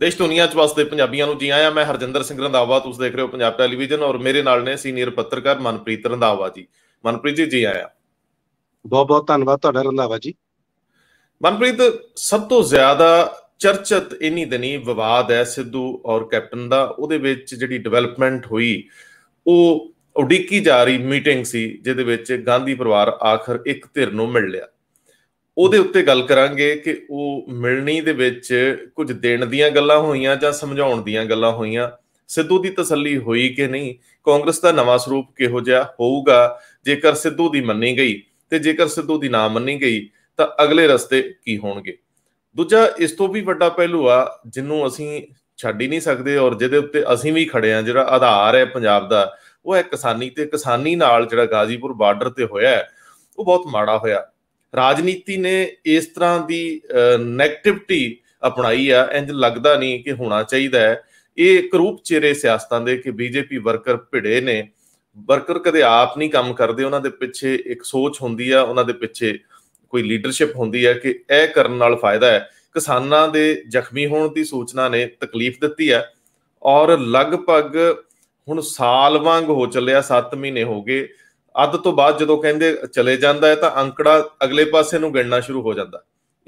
ਦੇਸ਼ ਦੁਨੀਆ ਚ ਵਸਦੇ ਪੰਜਾਬੀਆਂ ਨੂੰ ਜੀ ਆਇਆਂ ਮੈਂ ਹਰਜਿੰਦਰ ਸਿੰਘ ਰੰਦਾਵਾ ਤੁਸੀਂ ਦੇਖ ਰਹੇ ਹੋ ਪੰਜਾਬ ਟੈਲੀਵਿਜ਼ਨ ਔਰ ਮੇਰੇ ਨਾਲ ਨੇ ਸੀਨੀਅਰ ਪੱਤਰਕਾਰ ਮਨਪ੍ਰੀਤ ਰੰਦਾਵਾ ਜੀ ਮਨਪ੍ਰੀਤ ਜੀ ਜੀ ਆਇਆਂ ਬਹੁਤ ਬਹੁਤ ਧੰਨਵਾਦ ਤੁਹਾਡਾ ਰੰਦਾਵਾ ਜੀ ਮਨਪ੍ਰੀਤ ਸਭ ਤੋਂ ਜ਼ਿਆਦਾ ਚਰਚਿਤ ਇਨੀ ਦਿਨੀ ਵਿਵਾਦ ਹੈ ਸਿੱਧੂ ਔਰ ਕੈਪਟਨ ਦਾ ਉਹਦੇ ਵਿੱਚ ਜਿਹੜੀ ਡਿਵੈਲਪਮੈਂਟ ਹੋਈ ਉਹ ਉਡੀਕੀ ਜਾ ਰਹੀ ਮੀਟਿੰਗ ਸੀ ਜਿਹਦੇ ਵਿੱਚ ਗਾਂਧੀ ਪਰਿਵਾਰ ਆਖਰ ਇੱਕ ਧਿਰ ਨੂੰ ਮਿਲ ਲਿਆ ਉਹਦੇ ਉੱਤੇ ਗੱਲ ਕਰਾਂਗੇ ਕਿ ਉਹ ਮਿਲਣੀ ਦੇ ਵਿੱਚ ਕੁਝ ਦੇਣ ਦੀਆਂ ਗੱਲਾਂ ਹੋਈਆਂ ਜਾਂ ਸਮਝਾਉਣ ਦੀਆਂ ਗੱਲਾਂ ਹੋਈਆਂ ਸਿੱਧੂ ਦੀ ਤਸੱਲੀ ਹੋਈ ਕਿ ਨਹੀਂ ਕਾਂਗਰਸ ਦਾ ਨਵਾਂ ਸਰੂਪ ਕਿਹੋ ਜਿਹਾ ਹੋਊਗਾ ਜੇਕਰ ਸਿੱਧੂ ਦੀ ਮੰਨੀ ਗਈ ਤੇ ਜੇਕਰ ਸਿੱਧੂ ਦੀ ਨਾ ਮੰਨੀ ਗਈ ਤਾਂ ਅਗਲੇ ਰਸਤੇ ਕੀ ਹੋਣਗੇ ਦੂਜਾ ਇਸ ਤੋਂ ਵੀ ਵੱਡਾ ਪਹਿਲੂ ਆ ਜਿੰਨੂੰ ਅਸੀਂ ਛੱਡ ਹੀ ਨਹੀਂ ਸਕਦੇ ਔਰ ਜਿਹਦੇ ਉੱਤੇ ਅਸੀਂ ਵੀ ਖੜੇ ਆ ਜਿਹੜਾ ਆਧਾਰ ਹੈ ਪੰਜਾਬ ਦਾ ਉਹ ਹੈ ਕਿਸਾਨੀ ਤੇ ਕਿਸਾਨੀ ਨਾਲ ਜਿਹੜਾ ਗਾਜ਼ੀਪੁਰ ਬਾਰਡਰ ਤੇ ਹੋਇਆ ਉਹ ਬਹੁਤ ਮਾੜਾ ਹੋਇਆ ਰਾਜਨੀਤੀ ਨੇ ਇਸ ਤਰ੍ਹਾਂ ਦੀ ਨੈਗੇਟਿਵਿਟੀ ਅਪਣਾਈ ਆ ਇੰਜ ਲੱਗਦਾ ਨਹੀਂ ਕਿ ਹੋਣਾ ਚਾਹੀਦਾ ਇਹ ਇੱਕ ਰੂਪ ਚਿਹਰੇ ਸਿਆਸਤਾਂ ਦੇ ਕਿ ਬੀਜੇਪੀ ਵਰਕਰ ਭਿੜੇ ਨੇ ਵਰਕਰ ਕਦੇ ਆਪ ਨਹੀਂ ਕੰਮ ਕਰਦੇ ਉਹਨਾਂ ਦੇ ਪਿੱਛੇ ਇੱਕ ਸੋਚ ਹੁੰਦੀ ਆ ਉਹਨਾਂ ਦੇ ਪਿੱਛੇ ਕੋਈ ਲੀਡਰਸ਼ਿਪ ਹੁੰਦੀ ਆ ਕਿ ਇਹ ਕਰਨ ਨਾਲ ਫਾਇਦਾ ਹੈ ਕਿਸਾਨਾਂ ਦੇ ਜ਼ਖਮੀ ਹੋਣ ਦੀ ਸੂਚਨਾ ਨੇ ਤਕਲੀਫ ਦਿੱਤੀ ਆ ਔਰ ਲਗਭਗ ਹੁਣ ਸਾਲ ਵਾਂਗ ਹੋ ਚੱਲਿਆ 7 ਮਹੀਨੇ ਹੋ ਗਏ ਅੱਧ ਤੋਂ ਬਾਅਦ ਜਦੋਂ ਕਹਿੰਦੇ ਚਲੇ ਜਾਂਦਾ ਹੈ ਤਾਂ ਅੰਕੜਾ ਅਗਲੇ ਪਾਸੇ ਨੂੰ ਗਿਣਨਾ ਸ਼ੁਰੂ ਹੋ ਜਾਂਦਾ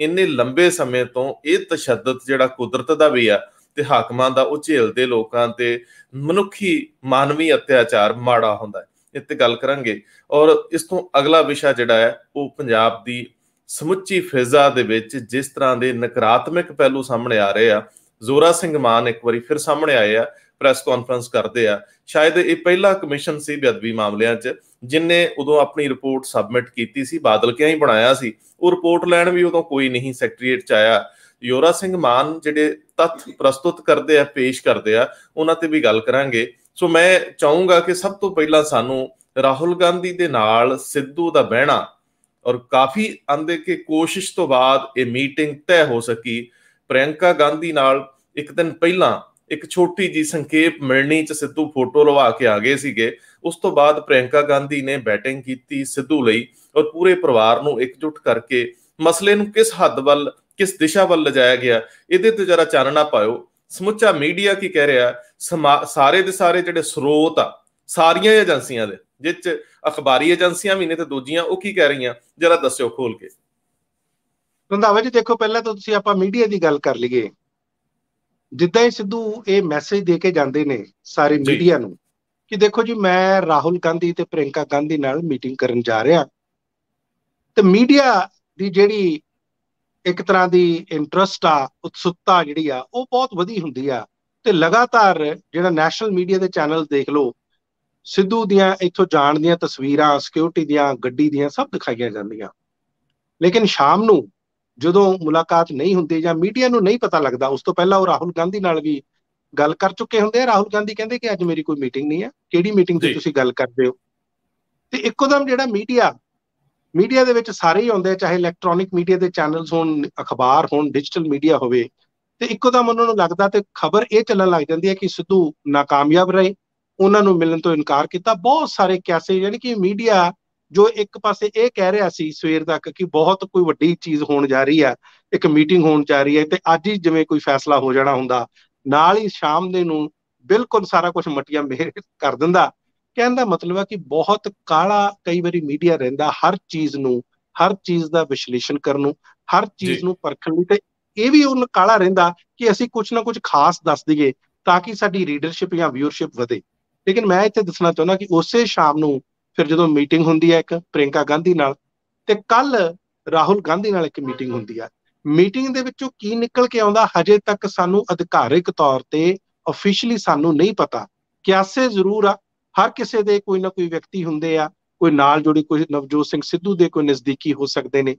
ਇੰਨੇ ਲੰਬੇ ਸਮੇਂ ਤੋਂ ਇਹ ਤਸ਼ੱਦਦ ਜਿਹੜਾ ਕੁਦਰਤ ਦਾ ਵੀ ਆ ਤੇ ਹਾਕਮਾਂ ਦਾ ਉਹ ਝੇਲਦੇ ਲੋਕਾਂ ਤੇ ਮਨੁੱਖੀ ਮਾਨਵੀ ਅਤਿਆਚਾਰ ਮਾੜਾ ਹੁੰਦਾ ਹੈ ਇਹ ਤੇ ਗੱਲ ਕਰਾਂਗੇ ਔਰ ਇਸ ਤੋਂ ਅਗਲਾ ਵਿਸ਼ਾ ਜਿਹੜਾ ਹੈ ਉਹ ਪੰਜਾਬ ਦੀ ਸਮੁੱਚੀ ਫਿਜ਼ਾ ਦੇ ਵਿੱਚ ਜਿਸ ਤਰ੍ਹਾਂ ਦੇ ਨਕਾਰਾਤਮਕ ਪਹਿਲੂ ਸਾਹਮਣੇ ਆ ਰਹੇ ਆ ਜ਼ੋਰਾ ਸਿੰਘ ਮਾਨ ਇੱਕ ਵਾਰੀ ਫਿਰ ਸਾਹਮਣੇ ਆਏ ਆ ਪ੍ਰੈਸ ਕਾਨਫਰੰਸ ਕਰਦੇ ਆ ਸ਼ਾਇਦ ਇਹ ਪਹਿਲਾ ਕਮਿਸ਼ਨ ਸੀ ਬੇਅਦਬੀ ਮਾਮਲਿਆਂ 'ਚ ਜਿਨਨੇ ਉਦੋਂ ਆਪਣੀ ਰਿਪੋਰਟ ਸਬਮਿਟ ਕੀਤੀ ਸੀ ਬਾਦਲ ਕਿਆ ਹੀ ਬਣਾਇਆ ਸੀ ਉਹ ਰਿਪੋਰਟ ਲੈਣ ਵੀ ਉਦੋਂ ਕੋਈ ਨਹੀਂ ਸੈਕਟਰੀਏਟ 'ਚ ਆਇਆ ਯੋਰਾ ਸਿੰਘ ਮਾਨ ਜਿਹੜੇ ਤੱਥ ਪ੍ਰਸਤੁਤ ਕਰਦੇ ਆ ਪੇਸ਼ ਕਰਦੇ ਆ ਉਹਨਾਂ ਤੇ ਵੀ ਗੱਲ ਕਰਾਂਗੇ ਸੋ ਮੈਂ ਚਾਹੂੰਗਾ ਕਿ ਸਭ ਤੋਂ ਪਹਿਲਾਂ ਸਾਨੂੰ ਰਾਹੁਲ ਗਾਂਧੀ ਦੇ ਨਾਲ ਸਿੱਧੂ ਦਾ ਬਹਿਣਾ ਔਰ ਕਾਫੀ ਅੰਦੇ ਕੇ ਕੋਸ਼ਿਸ਼ ਤੋਂ ਬਾਅਦ ਇਹ ਮੀਟਿੰਗ ਤੈਅ ਹੋ ਸਕੀ ਪ੍ਰਿਯੰਕਾ ਗਾਂਧੀ ਨਾਲ ਇੱਕ ਦਿਨ ਪਹਿਲਾਂ ਇੱਕ ਛੋਟੀ ਜੀ ਸੰਖੇਪ ਮਿਲਣੀ ਚ ਸਿੱਧੂ ਫੋਟੋ ਲਵਾ ਕੇ ਆ ਗਏ ਸੀਗੇ ਉਸ ਤੋਂ ਬਾਅਦ ਪ੍ਰਿਯੰਕਾ ਗਾਂਧੀ ਨੇ ਬੈਟਿੰਗ ਕੀਤੀ ਸਿੱਧੂ ਲਈ ਔਰ ਪੂਰੇ ਪਰਿਵਾਰ ਨੂੰ ਇਕਜੁੱਟ ਕਰਕੇ ਮਸਲੇ ਨੂੰ ਕਿਸ ਹੱਦ ਵੱਲ ਕਿਸ ਦਿਸ਼ਾ ਵੱਲ ਲਿਜਾਇਆ ਗਿਆ ਇਹਦੇ ਤੇ ਜਰਾ ਚਾਨਣਾ ਪਾਇਓ ਸਮੁੱਚਾ ਮੀਡੀਆ ਕੀ ਕਹਿ ਰਿਹਾ ਸਾਰੇ ਦੇ ਸਾਰੇ ਜਿਹੜੇ ਸਰੋਤ ਆ ਸਾਰੀਆਂ ਏਜੰਸੀਆਂ ਦੇ ਜਿੱਚ ਅਖਬਾਰੀ ਏਜੰਸੀਆਂ ਵੀ ਨੇ ਤੇ ਦੂਜੀਆਂ ਉਹ ਕੀ ਕਹਿ ਰਹੀਆਂ ਜਰਾ ਦੱਸਿਓ ਖੋਲ ਕੇ ਰੰਧਾਵਾ ਜੀ ਦੇਖੋ ਪਹਿਲਾਂ ਤਾਂ ਤੁਸੀਂ ਆਪਾਂ ਮੀਡੀਆ ਦੀ ਗੱਲ ਕਰ ਲਈਏ ਜਿੱਦਾਂ ਹੀ ਸਿੱਧੂ ਇਹ ਮੈਸੇਜ ਦੇ ਕੇ ਜਾਂਦੇ ਨੇ ਸਾਰੇ ਮੀਡੀਆ ਨੂੰ ਕਿ ਦੇਖੋ ਜੀ ਮੈਂ ਰਾਹੁਲ ਗਾਂਧੀ ਤੇ ਪ੍ਰਿੰਕਾ ਗਾਂਧੀ ਨਾਲ ਮੀਟਿੰਗ ਕਰਨ ਜਾ ਰਿਹਾ ਤੇ ਮੀਡੀਆ ਦੀ ਜਿਹੜੀ ਇੱਕ ਤਰ੍ਹਾਂ ਦੀ ਇੰਟਰਸਟ ਆ ਉਤਸੁਕਤਾ ਜਿਹੜੀ ਆ ਉਹ ਬਹੁਤ ਵਧੀ ਹੁੰਦੀ ਆ ਤੇ ਲਗਾਤਾਰ ਜਿਹੜਾ ਨੈਸ਼ਨਲ ਮੀਡੀਆ ਦੇ ਚੈਨਲ ਦੇਖ ਲਓ ਸਿੱਧੂ ਦੀਆਂ ਇੱਥੋਂ ਜਾਣ ਦੀਆਂ ਤਸਵੀਰਾਂ ਸਿਕਿਉਰਿਟੀ ਦੀਆਂ ਗੱਡੀ ਦੀਆਂ ਸਭ ਦਿਖਾਈਆਂ ਜਾਂਦੀਆਂ ਲੇਕਿਨ ਸ਼ਾਮ ਨੂੰ ਜਦੋਂ ਮੁਲਾਕਾਤ ਨਹੀਂ ਹੁੰਦੀ ਜਾਂ ਮੀਡੀਆ ਨੂੰ ਨਹੀਂ ਪਤਾ ਲੱਗਦਾ ਉਸ ਤੋਂ ਪਹਿਲਾਂ ਉਹ ਰਾਹੁਲ ਗਾਂਧੀ ਨਾਲ ਵੀ ਗੱਲ ਕਰ ਚੁੱਕੇ ਹੁੰਦੇ ਆ ਰਾਹੁਲ ਗਾਂਧੀ ਕਹਿੰਦੇ ਕਿ ਅੱਜ ਮੇਰੀ ਕੋਈ ਮੀਟਿੰਗ ਨਹੀਂ ਹੈ ਕਿਹੜੀ ਮੀਟਿੰਗ ਤੇ ਤੁਸੀਂ ਗੱਲ ਕਰਦੇ ਹੋ ਤੇ ਇੱਕੋਦਮ ਜਿਹੜਾ ਮੀਡੀਆ ਮੀਡੀਆ ਦੇ ਵਿੱਚ ਸਾਰੇ ਹੀ ਆਉਂਦੇ ਚਾਹੇ ਇਲੈਕਟ੍ਰੋਨਿਕ ਮੀਡੀਆ ਦੇ ਚੈਨਲਸ ਹੋਣ ਅਖਬਾਰ ਹੋਣ ਡਿਜੀਟਲ ਮੀਡੀਆ ਹੋਵੇ ਤੇ ਇੱਕੋਦਮ ਉਹਨਾਂ ਨੂੰ ਲੱਗਦਾ ਤੇ ਖਬਰ ਇਹ ਚੱਲਣ ਲੱਗ ਜਾਂਦੀ ਹੈ ਕਿ ਸਿੱਧੂ ਨਾਕਾਮਯਾਬ ਰਹੇ ਉਹਨਾਂ ਨੂੰ ਮਿਲਣ ਤੋਂ ਇਨਕਾਰ ਕੀਤਾ ਬਹੁਤ ਸਾਰੇ ਕਿਆਸੇ ਯਾਨੀ ਕਿ ਮੀਡੀਆ ਜੋ ਇੱਕ ਪਾਸੇ ਇਹ ਕਹਿ ਰਿਹਾ ਸੀ ਸਵੇਰ ਤੱਕ ਕਿ ਬਹੁਤ ਕੋਈ ਵੱਡੀ ਚੀਜ਼ ਹੋਣ ਜਾ ਰਹੀ ਹੈ ਇੱਕ ਮੀਟਿੰਗ ਹੋਣ ਜਾ ਰਹੀ ਹੈ ਤੇ ਅੱਜ ਹੀ ਜਿਵੇਂ ਕੋਈ ਫੈਸਲਾ ਹੋ ਜਾਣਾ ਹੁੰਦਾ ਨਾਲ ਹੀ ਸ਼ਾਮ ਦੇ ਨੂੰ ਬਿਲਕੁਲ ਸਾਰਾ ਕੁਝ ਮਟੀਆਂ ਮਿਹਰ ਕਰ ਦਿੰਦਾ ਕਹਿੰਦਾ ਮਤਲਬ ਹੈ ਕਿ ਬਹੁਤ ਕਾਲਾ ਕਈ ਵਾਰੀ ਮੀਡੀਆ ਰਹਿੰਦਾ ਹਰ ਚੀਜ਼ ਨੂੰ ਹਰ ਚੀਜ਼ ਦਾ ਵਿਸ਼ਲੇਸ਼ਣ ਕਰਨ ਨੂੰ ਹਰ ਚੀਜ਼ ਨੂੰ ਪਰਖਣ ਲਈ ਤੇ ਇਹ ਵੀ ਉਹ ਕਾਲਾ ਰਹਿੰਦਾ ਕਿ ਅਸੀਂ ਕੁਝ ਨਾ ਕੁਝ ਖਾਸ ਦੱਸ ਦਈਏ ਤਾਂ ਕਿ ਸਾਡੀ ਰੀਡਰਸ਼ਿਪ ਜਾਂ ਵਿਊਅਰਸ਼ਿਪ ਵਧੇ ਲੇਕਿਨ ਮੈਂ ਇੱਥੇ ਦੱਸਣਾ ਚਾਹੁੰਦਾ ਕਿ ਉਸੇ ਸ਼ਾਮ ਨੂੰ ਫਿਰ ਜਦੋਂ ਮੀਟਿੰਗ ਹੁੰਦੀ ਹੈ ਇੱਕ ਪ੍ਰਿੰਕਾ ਗਾਂਧੀ ਨਾਲ ਤੇ ਕੱਲ ਰਾਹੁਲ ਗਾਂਧੀ ਨਾਲ ਇੱਕ ਮੀਟਿੰਗ ਹੁੰਦੀ ਹੈ ਮੀਟਿੰਗ ਦੇ ਵਿੱਚੋਂ ਕੀ ਨਿਕਲ ਕੇ ਆਉਂਦਾ ਹਜੇ ਤੱਕ ਸਾਨੂੰ ਅਧਿਕਾਰਿਕ ਤੌਰ ਤੇ ਅਫੀਸ਼ੀਅਲੀ ਸਾਨੂੰ ਨਹੀਂ ਪਤਾ ਕਿਆਸੇ ਜ਼ਰੂਰ ਆ ਹਰ ਕਿਸੇ ਦੇ ਕੋਈ ਨਾ ਕੋਈ ਵਿਅਕਤੀ ਹੁੰਦੇ ਆ ਕੋਈ ਨਾਲ ਜੁੜੀ ਕੋਈ ਨਵਜੋਤ ਸਿੰਘ ਸਿੱਧੂ ਦੇ ਕੋਈ ਨਜ਼ਦੀਕੀ ਹੋ ਸਕਦੇ ਨੇ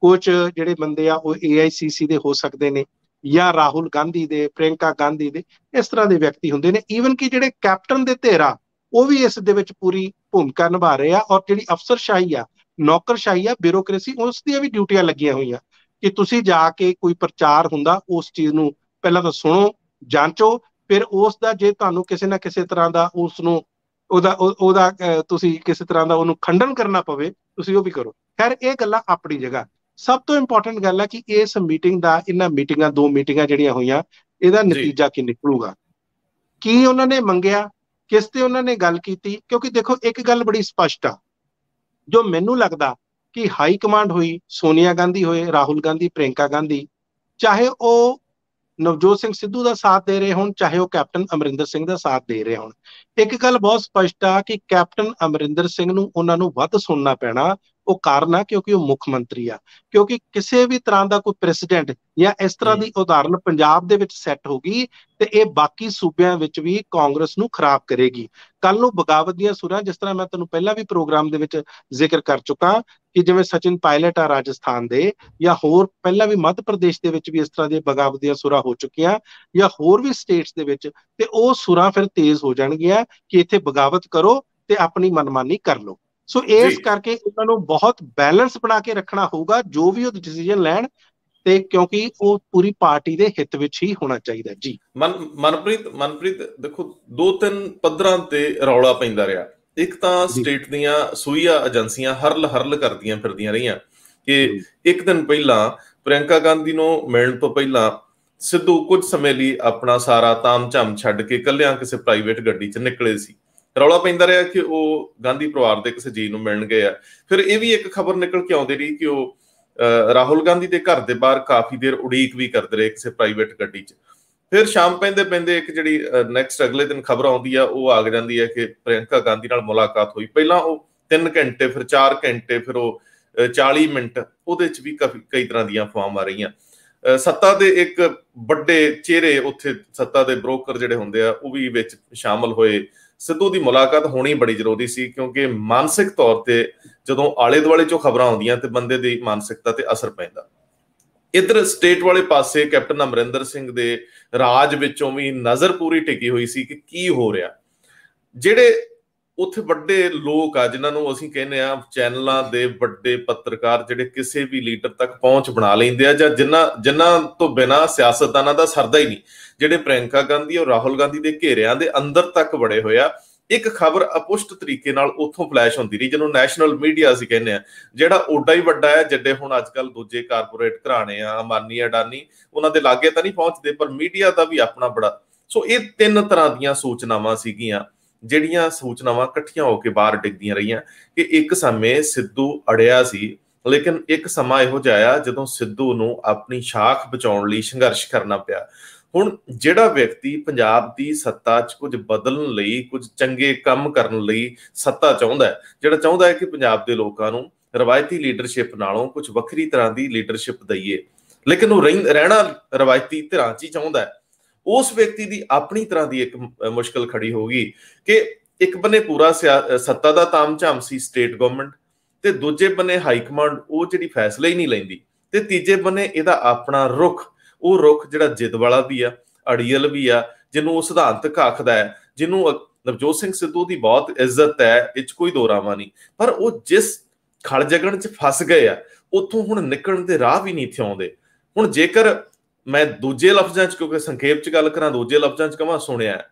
ਕੁਝ ਜਿਹੜੇ ਬੰਦੇ ਆ ਉਹ AICC ਦੇ ਹੋ ਸਕਦੇ ਨੇ ਜਾਂ ਰਾਹੁਲ ਗਾਂਧੀ ਦੇ ਪ੍ਰਿੰਕਾ ਗਾਂਧੀ ਦੇ ਇਸ ਤਰ੍ਹਾਂ ਦੇ ਵਿਅਕਤੀ ਹੁੰਦੇ ਨੇ ਈਵਨ ਕਿ ਜਿਹੜੇ ਕੈਪਟਨ ਦੇ ਧੇਰਾ ਉਹ ਵੀ ਇਸ ਦੇ ਵਿੱਚ ਪੂਰੀ ਭੂਮਿਕਾ ਨਿਭਾ ਰਹੇ ਆ ਔਰ ਜਿਹੜੀ ਅਫਸਰਸ਼ਾਹੀ ਆ ਨੌਕਰਸ਼ਾਹੀ ਆ ਬਿਊਰੋਕ੍ਰੇਸੀ ਉਸ ਦੀਆਂ ਵੀ ਡਿਊਟੀਆਂ ਲੱਗੀਆਂ ਹੋਈਆਂ ਕਿ ਤੁਸੀਂ ਜਾ ਕੇ ਕੋਈ ਪ੍ਰਚਾਰ ਹੁੰਦਾ ਉਸ ਚੀਜ਼ ਨੂੰ ਪਹਿਲਾਂ ਤਾਂ ਸੁਣੋ ਜਾਂਚੋ ਫਿਰ ਉਸ ਦਾ ਜੇ ਤੁਹਾਨੂੰ ਕਿਸੇ ਨਾ ਕਿਸੇ ਤਰ੍ਹਾਂ ਦਾ ਉਸ ਨੂੰ ਉਹਦਾ ਉਹਦਾ ਤੁਸੀਂ ਕਿਸੇ ਤਰ੍ਹਾਂ ਦਾ ਉਹਨੂੰ ਖੰਡਨ ਕਰਨਾ ਪਵੇ ਤੁਸੀਂ ਉਹ ਵੀ ਕਰੋ ਖੈਰ ਇਹ ਗੱਲਾਂ ਆਪਣੀ ਜਗ੍ਹਾ ਸਭ ਤੋਂ ਇੰਪੋਰਟੈਂਟ ਗੱਲ ਹੈ ਕਿ ਇਸ ਮੀਟਿੰਗ ਦਾ ਇਹਨਾਂ ਮੀਟਿੰਗਾਂ ਦੋ ਮੀਟਿੰਗਾਂ ਜਿਹੜੀਆਂ ਹੋਈਆਂ ਇਹਦਾ ਨਤੀਜਾ ਕੀ ਨਿਕਲੂਗਾ ਕੀ ਉਹਨਾਂ ਨੇ ਮੰਗਿਆ ਕਿਸ ਤੇ ਉਹਨਾਂ ਨੇ ਗੱਲ ਕੀਤੀ ਕਿਉਂਕਿ ਦੇਖੋ ਇੱਕ ਗੱਲ ਬੜੀ ਸਪਸ਼ਟ ਆ ਜੋ ਮੈਨੂੰ ਲੱਗਦਾ ਕਿ ਹਾਈ ਕਮਾਂਡ ਹੋਈ ਸੋਨੀਆ ਗਾਂਧੀ ਹੋਏ ਰਾਹੁਲ ਗਾਂਧੀ ਪ੍ਰਿੰਕਾ ਗਾਂਧੀ ਚਾਹੇ ਉਹ ਨਵਜੋਤ ਸਿੰਘ ਸਿੱਧੂ ਦਾ ਸਾਥ ਦੇ ਰਹੇ ਹੋਣ ਚਾਹੇ ਉਹ ਕੈਪਟਨ ਅਮਰਿੰਦਰ ਸਿੰਘ ਦਾ ਸਾਥ ਦੇ ਰਹੇ ਹੋਣ ਇੱਕ ਗੱਲ ਬਹੁਤ ਸਪਸ਼ਟ ਆ ਕਿ ਕੈਪਟਨ ਅਮਰਿੰਦਰ ਸਿੰਘ ਨੂੰ ਉਹਨਾਂ ਨੂੰ ਵੱਧ ਸੁਣਨਾ ਪੈਣਾ ਉਹ ਕਾਰਨ ਆ ਕਿਉਂਕਿ ਉਹ ਮੁੱਖ ਮੰਤਰੀ ਆ ਕਿਉਂਕਿ ਕਿਸੇ ਵੀ ਤਰ੍ਹਾਂ ਦਾ ਕੋਈ ਪ੍ਰੈਸੀਡੈਂਟ ਜਾਂ ਇਸ ਤਰ੍ਹਾਂ ਦੀ ਉਦਾਹਰਨ ਪੰਜਾਬ ਦੇ ਵਿੱਚ ਸੈੱਟ ਹੋ ਗਈ ਤੇ ਇਹ ਬਾਕੀ ਸੂਬਿਆਂ ਵਿੱਚ ਵੀ ਕਾਂਗਰਸ ਨੂੰ ਖਰਾਬ ਕਰੇਗੀ ਕੱਲ ਨੂੰ ਬਗਾਵਤ ਦੀਆਂ ਸੁਰਾਂ ਜਿਸ ਤਰ੍ਹਾਂ ਮੈਂ ਤੁਹਾਨੂੰ ਪਹਿਲਾਂ ਵੀ ਪ੍ਰੋਗਰਾਮ ਦੇ ਵਿੱਚ ਜ਼ਿਕਰ ਕਰ ਚੁੱਕਾ ਕਿ ਜਿਵੇਂ ਸਚਿਨ ਪਾਇਲਟ ਆ ਰਾਜਸਥਾਨ ਦੇ ਜਾਂ ਹੋਰ ਪਹਿਲਾਂ ਵੀ ਮੱਧ ਪ੍ਰਦੇਸ਼ ਦੇ ਵਿੱਚ ਵੀ ਇਸ ਤਰ੍ਹਾਂ ਦੀਆਂ ਬਗਾਵਤ ਦੀਆਂ ਸੁਰਾਂ ਹੋ ਚੁੱਕੀਆਂ ਜਾਂ ਹੋਰ ਵੀ ਸਟੇਟਸ ਦੇ ਵਿੱਚ ਤੇ ਉਹ ਸੁਰਾਂ ਫਿਰ ਤੇਜ਼ ਹੋ ਜਾਣਗੀਆਂ ਕਿ ਇੱਥੇ ਬਗਾਵਤ ਕਰੋ ਤੇ ਆਪਣੀ ਮਨਮਾਨੀ ਕਰ ਲਓ ਸੋ ਇਸ ਕਰਕੇ ਇਹਨਾਂ ਨੂੰ ਬਹੁਤ ਬੈਲੈਂਸ ਬਣਾ ਕੇ ਰੱਖਣਾ ਹੋਊਗਾ ਜੋ ਵੀ ਉਹ ਡਿਸੀਜਨ ਲੈਣ ਤੇ ਕਿਉਂਕਿ ਉਹ ਪੂਰੀ ਪਾਰਟੀ ਦੇ ਹਿੱਤ ਵਿੱਚ ਹੀ ਹੋਣਾ ਚਾਹੀਦਾ ਜੀ ਮਨ ਮਨਪ੍ਰੀਤ ਮਨਪ੍ਰੀਤ ਦੇਖੋ ਦੋ ਤਿੰਨ ਪੱਧਰਾਂ ਤੇ ਰੌਲਾ ਪੈਂਦਾ ਰਿਹਾ ਇੱਕ ਤਾਂ ਸਟੇਟ ਦੀਆਂ ਸੂਈਆ ਏਜੰਸੀਆਂ ਹਰਲ ਹਰਲ ਕਰਦੀਆਂ ਫਿਰਦੀਆਂ ਰਹੀਆਂ ਕਿ ਇੱਕ ਦਿਨ ਪਹਿਲਾਂ ਪ੍ਰਿਯੰਕਾ ਗਾਂਧੀ ਨੂੰ ਮਿਲਣ ਤੋਂ ਪਹਿਲਾਂ ਸਿੱਧੂ ਕੁਝ ਸਮੇਂ ਲਈ ਆਪਣਾ ਸਾਰਾ ਤਾਮ ਝਮ ਛੱਡ ਕੇ ਕੱਲਿਆਂ ਕਿਸੇ ਪ੍ਰਾਈਵੇਟ ਗੱਡੀ 'ਚ ਨਿਕਲੇ ਸੀ ਰੌਲਾ ਪੈਂਦਾ ਰਿਹਾ ਕਿ ਉਹ ਗਾਂਧੀ ਪਰਿਵਾਰ ਦੇ ਕਿਸੇ ਜੀ ਨੂੰ ਮਿਲਣ ਗਏ ਆ ਫਿਰ ਇਹ ਵੀ ਇੱਕ ਖਬਰ ਨਿਕਲ ਕੇ ਆਉਂਦੀ ਰਹੀ ਕਿ ਉਹ ਰਾਹੁਲ ਗਾਂਧੀ ਦੇ ਘਰ ਦੇ ਬਾਹਰ ਕਾਫੀ ਦੇਰ ਉਡੀਕ ਵੀ ਕਰਦੇ ਰਹੇ ਕਿਸੇ ਪ੍ਰਾਈਵੇਟ ਗੱਡੀ 'ਚ ਫਿਰ ਸ਼ਾਮ ਪੈਂਦੇ ਪੈਂਦੇ ਇੱਕ ਜਿਹੜੀ ਨੈਕਸਟ ਅਗਲੇ ਦਿਨ ਖਬਰ ਆਉਂਦੀ ਆ ਉਹ ਆ ਜਾਂਦੀ ਹੈ ਕਿ ਪ੍ਰਿੰਕਾ ਗਾਂਧੀ ਨਾਲ ਮੁਲਾਕਾਤ ਹੋਈ ਪਹਿਲਾਂ ਉਹ 3 ਘੰਟੇ ਫਿਰ 4 ਘੰਟੇ ਫਿਰ ਉਹ 40 ਮਿੰਟ ਉਹਦੇ 'ਚ ਵੀ ਕਈ ਤਰ੍ਹਾਂ ਦੀਆਂ ਫਾਰਮ ਆ ਰਹੀਆਂ ਸੱਤਾ ਦੇ ਇੱਕ ਵੱਡੇ ਚਿਹਰੇ ਉੱਥੇ ਸੱਤਾ ਦੇ ਬ੍ਰੋਕਰ ਜਿਹੜੇ ਹੁੰਦੇ ਆ ਉਹ ਵੀ ਵਿੱਚ ਸ਼ਾਮਲ ਹੋਏ ਸਿੱਧੂ ਦੀ ਮੁਲਾਕਾਤ ਹੋਣੀ ਬੜੀ ਜ਼ਰੂਰੀ ਸੀ ਕਿਉਂਕਿ ਮਾਨਸਿਕ ਤੌਰ ਤੇ ਜਦੋਂ ਆਲੇ ਦੁਆਲੇ ਚੋਂ ਖਬਰਾਂ ਆਉਂਦੀਆਂ ਤੇ ਬੰਦੇ ਦੀ ਮਾਨਸਿਕਤਾ ਤੇ ਅਸਰ ਪੈਂਦਾ ਇਧਰ ਸਟੇਟ ਵਾਲੇ ਪਾਸੇ ਕੈਪਟਨ ਅਮਰਿੰਦਰ ਸਿੰਘ ਦੇ ਰਾਜ ਵਿੱਚੋਂ ਵੀ ਨਜ਼ਰ ਪੂਰੀ ਟਿਕੀ ਹੋਈ ਸੀ ਕਿ ਕੀ ਹੋ ਰਿਹਾ ਜਿਹੜੇ ਉੱਥੇ ਵੱਡੇ ਲੋਕ ਆ ਜਿਨ੍ਹਾਂ ਨੂੰ ਅਸੀਂ ਕਹਿੰਦੇ ਆ ਚੈਨਲਾਂ ਦੇ ਵੱਡੇ ਪੱਤਰਕਾਰ ਜਿਹੜੇ ਕਿਸੇ ਵੀ ਲੀਡਰ ਤੱਕ ਪਹੁੰਚ ਬਣਾ ਲੈਂਦੇ ਆ ਜਾਂ ਜਿਨ੍ਹਾਂ ਜਿਨ੍ਹਾਂ ਤੋਂ ਬਿਨਾ ਸਿਆਸਤਦਾਨਾਂ ਦਾ ਸਰਦਾ ਹੀ ਨਹੀਂ ਜਿਹੜੇ ਪ੍ਰਿੰਕਾ ਗਾਂਧੀ ਔਰ ਰਾਹੁਲ ਗਾਂਧੀ ਦੇ ਘੇਰਿਆਂ ਦੇ ਅੰਦਰ ਤੱਕ ਵੜੇ ਹੋਇਆ ਇੱਕ ਖਬਰ ਅਪੁਸ਼ਟ ਤਰੀਕੇ ਨਾਲ ਉੱਥੋਂ ਫਲੈਸ਼ ਹੁੰਦੀ ਰਹੀ ਜਿਹਨੂੰ ਨੈਸ਼ਨਲ ਮੀਡੀਆ ਅਸੀਂ ਕਹਿੰਦੇ ਆ ਜਿਹੜਾ ਓਡਾ ਹੀ ਵੱਡਾ ਹੈ ਜਿੱਡੇ ਹੁਣ ਅੱਜਕੱਲ ਦੂਜੇ ਕਾਰਪੋਰੇਟ ਘਰਾਣੇ ਆ ਅਮਾਨੀ ਅਡਾਨੀ ਉਹਨਾਂ ਦੇ ਲਾਗੇ ਤਾਂ ਨਹੀਂ ਪਹੁੰਚਦੇ ਪਰ ਮੀਡੀਆ ਦਾ ਵੀ ਆਪਣਾ ਬੜਾ ਸੋ ਇਹ ਤਿੰਨ ਤਰ੍ਹਾਂ ਦੀਆਂ ਸੂਚਨਾਵਾਂ ਸੀਗੀਆਂ ਜਿਹੜੀਆਂ ਸੂਚਨਾਵਾਂ ਇਕੱਠੀਆਂ ਹੋ ਕੇ ਬਾਹਰ ਡਿੱਗਦੀਆਂ ਰਹੀਆਂ ਕਿ ਇੱਕ ਸਮੇਂ ਸਿੱਧੂ ਅੜਿਆ ਸੀ ਲੇਕਿਨ ਇੱਕ ਸਮਾਂ ਇਹੋ ਜਿਹਾ ਆਇਆ ਜਦੋਂ ਸਿੱਧੂ ਨੂੰ ਆਪਣੀ ਸ਼ਾਖ ਬਚਾਉਣ ਲਈ ਸੰਘਰਸ਼ ਕਰਨਾ ਪਿਆ ਹੁਣ ਜਿਹੜਾ ਵਿਅਕਤੀ ਪੰਜਾਬ ਦੀ ਸੱਤਾ 'ਚ ਕੁਝ ਬਦਲਣ ਲਈ ਕੁਝ ਚੰਗੇ ਕੰਮ ਕਰਨ ਲਈ ਸੱਤਾ ਚਾਹੁੰਦਾ ਹੈ ਜਿਹੜਾ ਚਾਹੁੰਦਾ ਹੈ ਕਿ ਪੰਜਾਬ ਦੇ ਲੋਕਾਂ ਨੂੰ ਰਵਾਇਤੀ ਲੀਡਰਸ਼ਿਪ ਨਾਲੋਂ ਕੁਝ ਵੱਖਰੀ ਤਰ੍ਹਾਂ ਦੀ ਲੀਡਰਸ਼ਿਪ ਦਈਏ ਲੇਕਿਨ ਉਹ ਰਹਿਣਾ ਰਵਾਇਤੀ ਧਿਰਾਂ 'ਚ ਹੀ ਚਾਹੁੰਦਾ ਹੈ ਉਸ ਵਿਅਕਤੀ ਦੀ ਆਪਣੀ ਤਰ੍ਹਾਂ ਦੀ ਇੱਕ ਮੁਸ਼ਕਲ ਖੜੀ ਹੋਗੀ ਕਿ ਇੱਕ ਬੰਨੇ ਪੂਰਾ ਸੱਤਾ ਦਾ ਤਾਮਝਾਮ ਸੀ ਸਟੇਟ ਗਵਰਨਮੈਂਟ ਤੇ ਦੂਜੇ ਬੰਨੇ ਹਾਈ ਕਮਾਂਡ ਉਹ ਜਿਹੜੀ ਫੈਸਲੇ ਹੀ ਨਹੀਂ ਲੈਂਦੀ ਤੇ ਤੀਜੇ ਬੰਨੇ ਇਹਦਾ ਆਪਣਾ ਰੁਖ ਉਹ ਰੁੱਖ ਜਿਹੜਾ ਜਿੱਦ ਵਾਲਾ ਵੀ ਆ ਅੜੀਅਲ ਵੀ ਆ ਜਿਹਨੂੰ ਉਹ ਸਿਧਾਂਤਕ ਆਖਦਾ ਹੈ ਜਿਹਨੂੰ ਨਵਜੋਤ ਸਿੰਘ ਸਿੱਧੂ ਦੀ ਬਹੁਤ ਇੱਜ਼ਤ ਹੈ ਇਹ ਚ ਕੋਈ ਦੋਰਾਵਾ ਨਹੀਂ ਪਰ ਉਹ ਜਿਸ ਖੜ ਜਗਣ ਚ ਫਸ ਗਏ ਆ ਉੱਥੋਂ ਹੁਣ ਨਿਕਲਣ ਦੇ ਰਾਹ ਵੀ ਨਹੀਂ ਥਿਉਂਦੇ ਹੁਣ ਜੇਕਰ ਮੈਂ ਦੂਜੇ ਲਫ਼ਜ਼ਾਂ 'ਚ ਕਿਉਂਕਿ ਸੰਖੇਪ 'ਚ ਗੱਲ ਕਰਾਂ ਦੂਜੇ ਲਫ਼ਜ਼ਾਂ 'ਚ ਕਹਾਂ ਸੁਣਿਆ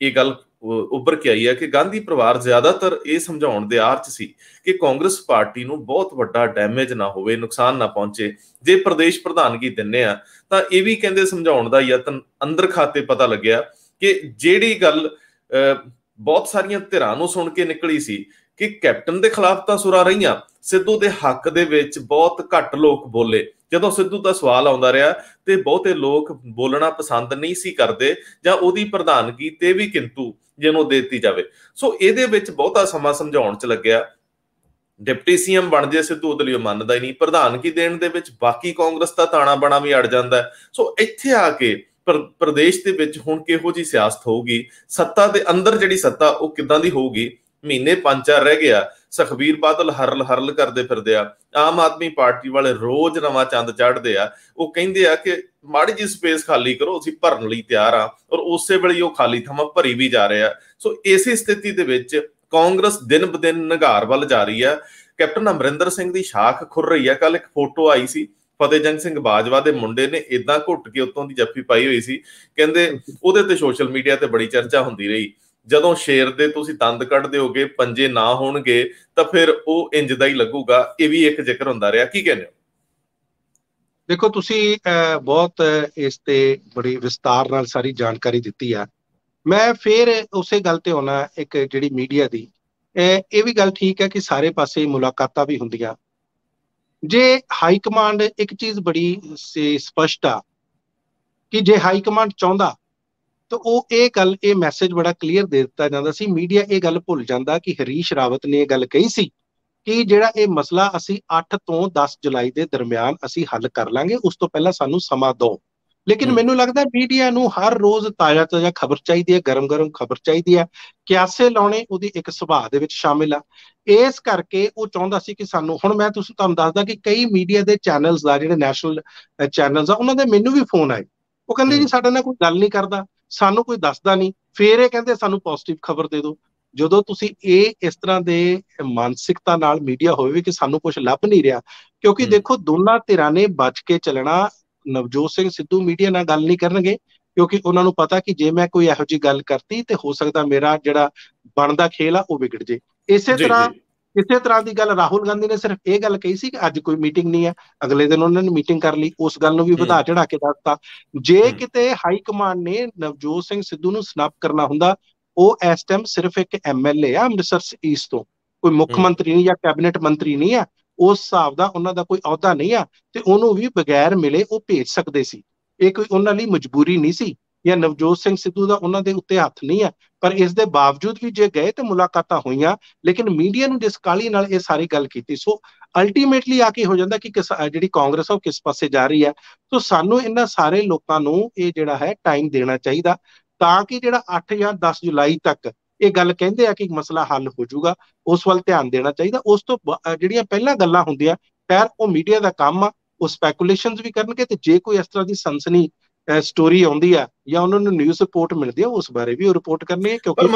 ਇਹ ਗੱਲ ਉੱਭਰ ਕੇ ਆਈ ਹੈ ਕਿ ਗਾਂਧੀ ਪਰਿਵਾਰ ਜ਼ਿਆਦਾਤਰ ਇਹ ਸਮਝਾਉਣ ਦੇ ਆਰਚ ਸੀ ਕਿ ਕਾਂਗਰਸ ਪਾਰਟੀ ਨੂੰ ਬਹੁਤ ਵੱਡਾ ਡੈਮੇਜ ਨਾ ਹੋਵੇ ਨੁਕਸਾਨ ਨਾ ਪਹੁੰਚੇ ਜੇ ਪ੍ਰਦੇਸ਼ ਪ੍ਰਧਾਨਗੀ ਦਿੰਨੇ ਆ ਤਾਂ ਇਹ ਵੀ ਕਹਿੰਦੇ ਸਮਝਾਉਣ ਦਾ ਯਤਨ ਅੰਦਰ ਖਾਤੇ ਪਤਾ ਲੱਗਿਆ ਕਿ ਜਿਹੜੀ ਗੱਲ ਬਹੁਤ ਸਾਰੀਆਂ ਧਿਰਾਂ ਨੂੰ ਸੁਣ ਕੇ ਨਿਕਲੀ ਸੀ ਕਿ ਕੈਪਟਨ ਦੇ ਖਿਲਾਫ ਤਾਂ ਸੁਰਾ ਰਹੀਆਂ ਸਿੱਧੂ ਦੇ ਹੱਕ ਦੇ ਵਿੱਚ ਬਹੁਤ ਘੱਟ ਲੋਕ ਬੋਲੇ ਜਦੋਂ ਸਿੱਧੂ ਦਾ ਸਵਾਲ ਆਉਂਦਾ ਰਿਹਾ ਤੇ ਬਹੁਤੇ ਲੋਕ ਬੋਲਣਾ ਪਸੰਦ ਨਹੀਂ ਸੀ ਕਰਦੇ ਜਾਂ ਉਹਦੀ ਪ੍ਰਧਾਨਗੀ ਤੇ ਵੀ ਕਿੰਤੂ ਜਿਹਨੂੰ ਦਿੱਤੀ ਜਾਵੇ ਸੋ ਇਹਦੇ ਵਿੱਚ ਬਹੁਤਾ ਸਮਾਂ ਸਮਝਾਉਣ 'ਚ ਲੱਗਿਆ ਡਿਪਟੀ ਸੀਐਮ ਬਣ ਜੇ ਸਿੱਧੂ ਉਹਦੇ ਲਈ ਮੰਨਦਾ ਹੀ ਨਹੀਂ ਪ੍ਰਧਾਨਗੀ ਦੇਣ ਦੇ ਵਿੱਚ ਬਾਕੀ ਕਾਂਗਰਸ ਦਾ ਤਾਣਾ ਬਣਾ ਵੀ ਅੜ ਜਾਂਦਾ ਸੋ ਇੱਥੇ ਆ ਕੇ ਪ੍ਰਦੇਸ਼ ਦੇ ਵਿੱਚ ਹੁਣ ਕਿਹੋ ਜੀ ਸਿਆਸਤ ਹੋਊਗੀ ਸੱਤਾ ਦੇ ਅੰਦਰ ਜਿਹੜੀ ਸੱਤਾ ਉਹ ਕਿੱਦਾਂ ਦੀ ਹੋਊਗੀ ਮਹੀਨੇ ਪੰਜ ਚਾਰ ਰਹਿ ਗਿਆ ਸਖਬੀਰ ਬਾਦਲ ਹਰਲ ਹਰਲ ਕਰਦੇ ਫਿਰਦੇ ਆ ਆਮ ਆਦਮੀ ਪਾਰਟੀ ਵਾਲੇ ਰੋਜ਼ ਨਵਾਂ ਚੰਦ ਚੜ੍ਹਦੇ ਆ ਉਹ ਕਹਿੰਦੇ ਆ ਕਿ ਮਾੜੀ ਜੀ ਸਪੇਸ ਖਾਲੀ ਕਰੋ ਅਸੀਂ ਭਰਨ ਲਈ ਤਿਆਰ ਆ ਔਰ ਉਸੇ ਵੇਲੇ ਉਹ ਖਾਲੀ ਥਾਵਾਂ ਭਰੀ ਵੀ ਜਾ ਰਿਹਾ ਸੋ ਇਸੇ ਸਥਿਤੀ ਦੇ ਵਿੱਚ ਕਾਂਗਰਸ ਦਿਨ ਬਦਿਨ ਨਗਾਰ ਵੱਲ ਜਾ ਰਹੀ ਆ ਕੈਪਟਨ ਅਮਰਿੰਦਰ ਸਿੰਘ ਦੀ ਸ਼ਾਖ ਖੁਰ ਰਹੀ ਆ ਕੱਲ ਇੱਕ ਫੋਟੋ ਆਈ ਸੀ ਫਤਿਹਜੰਗ ਸਿੰਘ ਬਾਜਵਾ ਦੇ ਮੁੰਡੇ ਨੇ ਇਦਾਂ ਘੁੱਟ ਕੇ ਉਤੋਂ ਦੀ ਜੱਫੀ ਪਾਈ ਹੋਈ ਸੀ ਕਹਿੰਦੇ ਉਹਦੇ ਤੇ ਸੋਸ਼ਲ ਮੀਡੀਆ ਤੇ ਬੜੀ ਚਰਚਾ ਹੁੰਦੀ ਰਹੀ ਜਦੋਂ ਸ਼ੇਰ ਦੇ ਤੁਸੀਂ ਦੰਦ ਕੱਢ ਦਿਓਗੇ ਪੰਜੇ ਨਾ ਹੋਣਗੇ ਤਾਂ ਫਿਰ ਉਹ ਇੰਜ ਦਾ ਹੀ ਲੱਗੂਗਾ ਇਹ ਵੀ ਇੱਕ ਜ਼ਿਕਰ ਹੁੰਦਾ ਰਿਹਾ ਕੀ ਕਹਿੰਦੇ ਹੋ ਦੇਖੋ ਤੁਸੀਂ ਬਹੁਤ ਇਸ ਤੇ ਬੜੀ ਵਿਸਤਾਰ ਨਾਲ ਸਾਰੀ ਜਾਣਕਾਰੀ ਦਿੱਤੀ ਆ ਮੈਂ ਫਿਰ ਉਸੇ ਗੱਲ ਤੇ ਆਉਣਾ ਇੱਕ ਜਿਹੜੀ ਮੀਡੀਆ ਦੀ ਇਹ ਵੀ ਗੱਲ ਠੀਕ ਹੈ ਕਿ ਸਾਰੇ ਪਾਸੇ ਮੁਲਾਕਾਤਾਂ ਵੀ ਹੁੰਦੀਆਂ ਜੇ ਹਾਈ ਕਮਾਂਡ ਇੱਕ ਚੀਜ਼ ਬੜੀ ਸਪਸ਼ਟ ਆ ਕਿ ਜੇ ਹਾਈ ਕਮਾਂਡ ਚਾਹੁੰਦਾ ਤਾਂ ਉਹ ਇਹ ਗੱਲ ਇਹ ਮੈਸੇਜ ਬੜਾ ਕਲੀਅਰ ਦੇ ਦਿੱਤਾ ਜਾਂਦਾ ਸੀ ਮੀਡੀਆ ਇਹ ਗੱਲ ਭੁੱਲ ਜਾਂਦਾ ਕਿ ਹਰੀਸ਼ ਰਾਵਤ ਨੇ ਇਹ ਗੱਲ ਕਹੀ ਸੀ ਕਿ ਜਿਹੜਾ ਇਹ ਮਸਲਾ ਅਸੀਂ 8 ਤੋਂ 10 ਜੁਲਾਈ ਦੇ ਦਰਮਿਆਨ ਅਸੀਂ ਹੱਲ ਕਰ ਲਾਂਗੇ ਉਸ ਤੋਂ ਪਹਿਲਾਂ ਸਾਨੂੰ ਸਮਾਂ ਦਿਓ ਲੇਕਿਨ ਮੈਨੂੰ ਲੱਗਦਾ ਮੀਡੀਆ ਨੂੰ ਹਰ ਰੋਜ਼ ਤਾਜ਼ਾ ਤਾਜ਼ਾ ਖਬਰ ਚਾਹੀਦੀ ਹੈ ਗਰਮ-ਗਰਮ ਖਬਰ ਚਾਹੀਦੀ ਹੈ ਕਿਆਸੇ ਲਾਉਣੇ ਉਹਦੀ ਇੱਕ ਸੁਭਾਅ ਦੇ ਵਿੱਚ ਸ਼ਾਮਿਲ ਆ ਇਸ ਕਰਕੇ ਉਹ ਚਾਹੁੰਦਾ ਸੀ ਕਿ ਸਾਨੂੰ ਹੁਣ ਮੈਂ ਤੁਸੀਂ ਤੁਹਾਨੂੰ ਦੱਸਦਾ ਕਿ ਕਈ ਮੀਡੀਆ ਦੇ ਚੈਨਲਸ ਦਾ ਜਿਹੜੇ ਨੈਸ਼ਨਲ ਚੈਨਲਸ ਆ ਉਹਨਾਂ ਦੇ ਮੈਨੂੰ ਵੀ ਫੋਨ ਆਏ ਉਹ ਕਹਿੰਦੇ ਜੀ ਸਾਡੇ ਨਾਲ ਕੋਈ ਗੱਲ ਨਹੀਂ ਕਰਦਾ ਸਾਨੂੰ ਕੋਈ ਦੱਸਦਾ ਨਹੀਂ ਫੇਰ ਇਹ ਕਹਿੰਦੇ ਸਾਨੂੰ ਪੋਜ਼ਿਟਿਵ ਖਬਰ ਦੇ ਦਿਓ ਜਦੋਂ ਤੁਸੀਂ ਇਹ ਇਸ ਤਰ੍ਹਾਂ ਦੇ ਮਾਨਸਿਕਤਾ ਨਾਲ ਮੀਡੀਆ ਹੋਵੇ ਕਿ ਸਾਨੂੰ ਕੁਝ ਲੱਭ ਨਹੀਂ ਰਿਹਾ ਕਿਉਂਕਿ ਦੇਖੋ ਦੋਨਾਂ ਧਿਰਾਂ ਨੇ ਬਚ ਕੇ ਚੱਲਣਾ ਨਵਜੋਤ ਸਿੰਘ ਸਿੱਧੂ ਮੀਡੀਆ ਨਾਲ ਗੱਲ ਨਹੀਂ ਕਰਨਗੇ ਕਿਉਂਕਿ ਉਹਨਾਂ ਨੂੰ ਪਤਾ ਕਿ ਜੇ ਮੈਂ ਕੋਈ ਇਹੋ ਜੀ ਗੱਲ ਕਰਤੀ ਤੇ ਹੋ ਸਕਦਾ ਮੇਰਾ ਜਿਹੜਾ ਬਣਦਾ ਖੇਲ ਆ ਉਹ ਵਿਗੜ ਜੇ ਇਸੇ ਤਰ੍ਹਾਂ ਇਸੇ ਤਰ੍ਹਾਂ ਦੀ ਗੱਲ ਰਾਹੁਲ ਗਾਂਧੀ ਨੇ ਸਿਰਫ ਇਹ ਗੱਲ ਕਹੀ ਸੀ ਕਿ ਅੱਜ ਕੋਈ ਮੀਟਿੰਗ ਨਹੀਂ ਹੈ ਅਗਲੇ ਦਿਨ ਉਹਨਾਂ ਨੇ ਮੀਟਿੰਗ ਕਰ ਲਈ ਉਸ ਗੱਲ ਨੂੰ ਵੀ ਵਧਾ ਚੜਾ ਕੇ ਦੱਸਤਾ ਜੇ ਕਿਤੇ ਹਾਈ ਕਮਾਂਡ ਨੇ ਨਵਜੋਤ ਸਿੰਘ ਸਿੱਧੂ ਨੂੰ ਸਨੈਪ ਕਰਨਾ ਹੁੰਦਾ ਉਹ ਇਸ ਟਾਈਮ ਸਿਰਫ ਇੱਕ ਐਮਐਲਏ ਆ ਅੰਮ੍ਰਿਤਸਰ ਈਸਟ ਤੋਂ ਕੋਈ ਮੁੱਖ ਮੰਤਰੀ ਨਹੀਂ ਜਾਂ ਕੈਬਨਿਟ ਮੰਤਰੀ ਨਹੀਂ ਆ ਉਸ ਹਿਸਾਬ ਦਾ ਉਹਨਾਂ ਦਾ ਕੋਈ ਅਹੁਦਾ ਨਹੀਂ ਆ ਤੇ ਉਹਨੂੰ ਵੀ ਬਗੈਰ ਮਿਲੇ ਉਹ ਭੇਜ ਸਕਦੇ ਸੀ ਇਹ ਕੋਈ ਉਹਨਾਂ ਲਈ ਮਜਬੂਰੀ ਨਹੀਂ ਸੀ ਜਾਂ ਨਵਜੋਤ ਸਿੰਘ ਸਿੱਧੂ ਦਾ ਉਹਨਾਂ ਦੇ ਉੱਤੇ ਹੱਥ ਨਹੀਂ ਹੈ ਪਰ ਇਸ ਦੇ ਬਾਵਜੂਦ ਵੀ ਜੇ ਗਏ ਤੇ ਮੁਲਾਕਾਤਾਂ ਹੋਈਆਂ ਲੇਕਿਨ ਮੀਡੀਆ ਨੂੰ ਡਿਸਕਾਲੀ ਨਾਲ ਇਹ ਸਾਰੀ ਗੱਲ ਕੀਤੀ ਸੋ ਅਲਟੀਮੇਟਲੀ ਆ ਕੇ ਹੋ ਜਾਂਦਾ ਕਿ ਜਿਹੜੀ ਕਾਂਗਰਸ ਉਹ ਕਿਸ ਪਾਸੇ ਜਾ ਰਹੀ ਹੈ ਸੋ ਸਾਨੂੰ ਇਹਨਾਂ ਸਾਰੇ ਲੋਕਾਂ ਨੂੰ ਇਹ ਜਿਹੜਾ ਹੈ ਟਾਈਮ ਦੇਣਾ ਚਾਹੀਦਾ ਤਾਂ ਕਿ ਜਿਹੜਾ 8 ਜਾਂ 10 ਜੁਲਾਈ ਤੱਕ ਇਹ ਗੱਲ ਕਹਿੰਦੇ ਆ ਕਿ ਮਸਲਾ ਹੱਲ ਹੋ ਜਾਊਗਾ ਉਸ ਵੱਲ ਧਿਆਨ ਦੇਣਾ ਚਾਹੀਦਾ ਉਸ ਤੋਂ ਜਿਹੜੀਆਂ ਪਹਿਲਾਂ ਗੱਲਾਂ ਹੁੰਦੀਆਂ ਪਰ ਉਹ ਮੀਡੀਆ ਦਾ ਕੰਮ ਆ ਉਹ ਸਪੈਕੂਲੇਸ਼ਨਸ ਵੀ ਕਰਨਗੇ ਤੇ ਜੇ ਕੋਈ ਇਸ ਤਰ੍ਹਾਂ ਦੀ ਸਨਸਨੀ ਸਟੋਰੀ ਆਉਂਦੀ ਆ ਜਾਂ ਉਹਨਾਂ ਨੂੰ ਨਿਊਜ਼ ਰਿਪੋਰਟ ਮਿਲਦੀ ਆ ਉਸ ਬਾਰੇ ਵੀ ਉਹ ਰਿਪੋਰਟ ਕਰਨੀ ਹੈ ਕਿਉਂਕਿ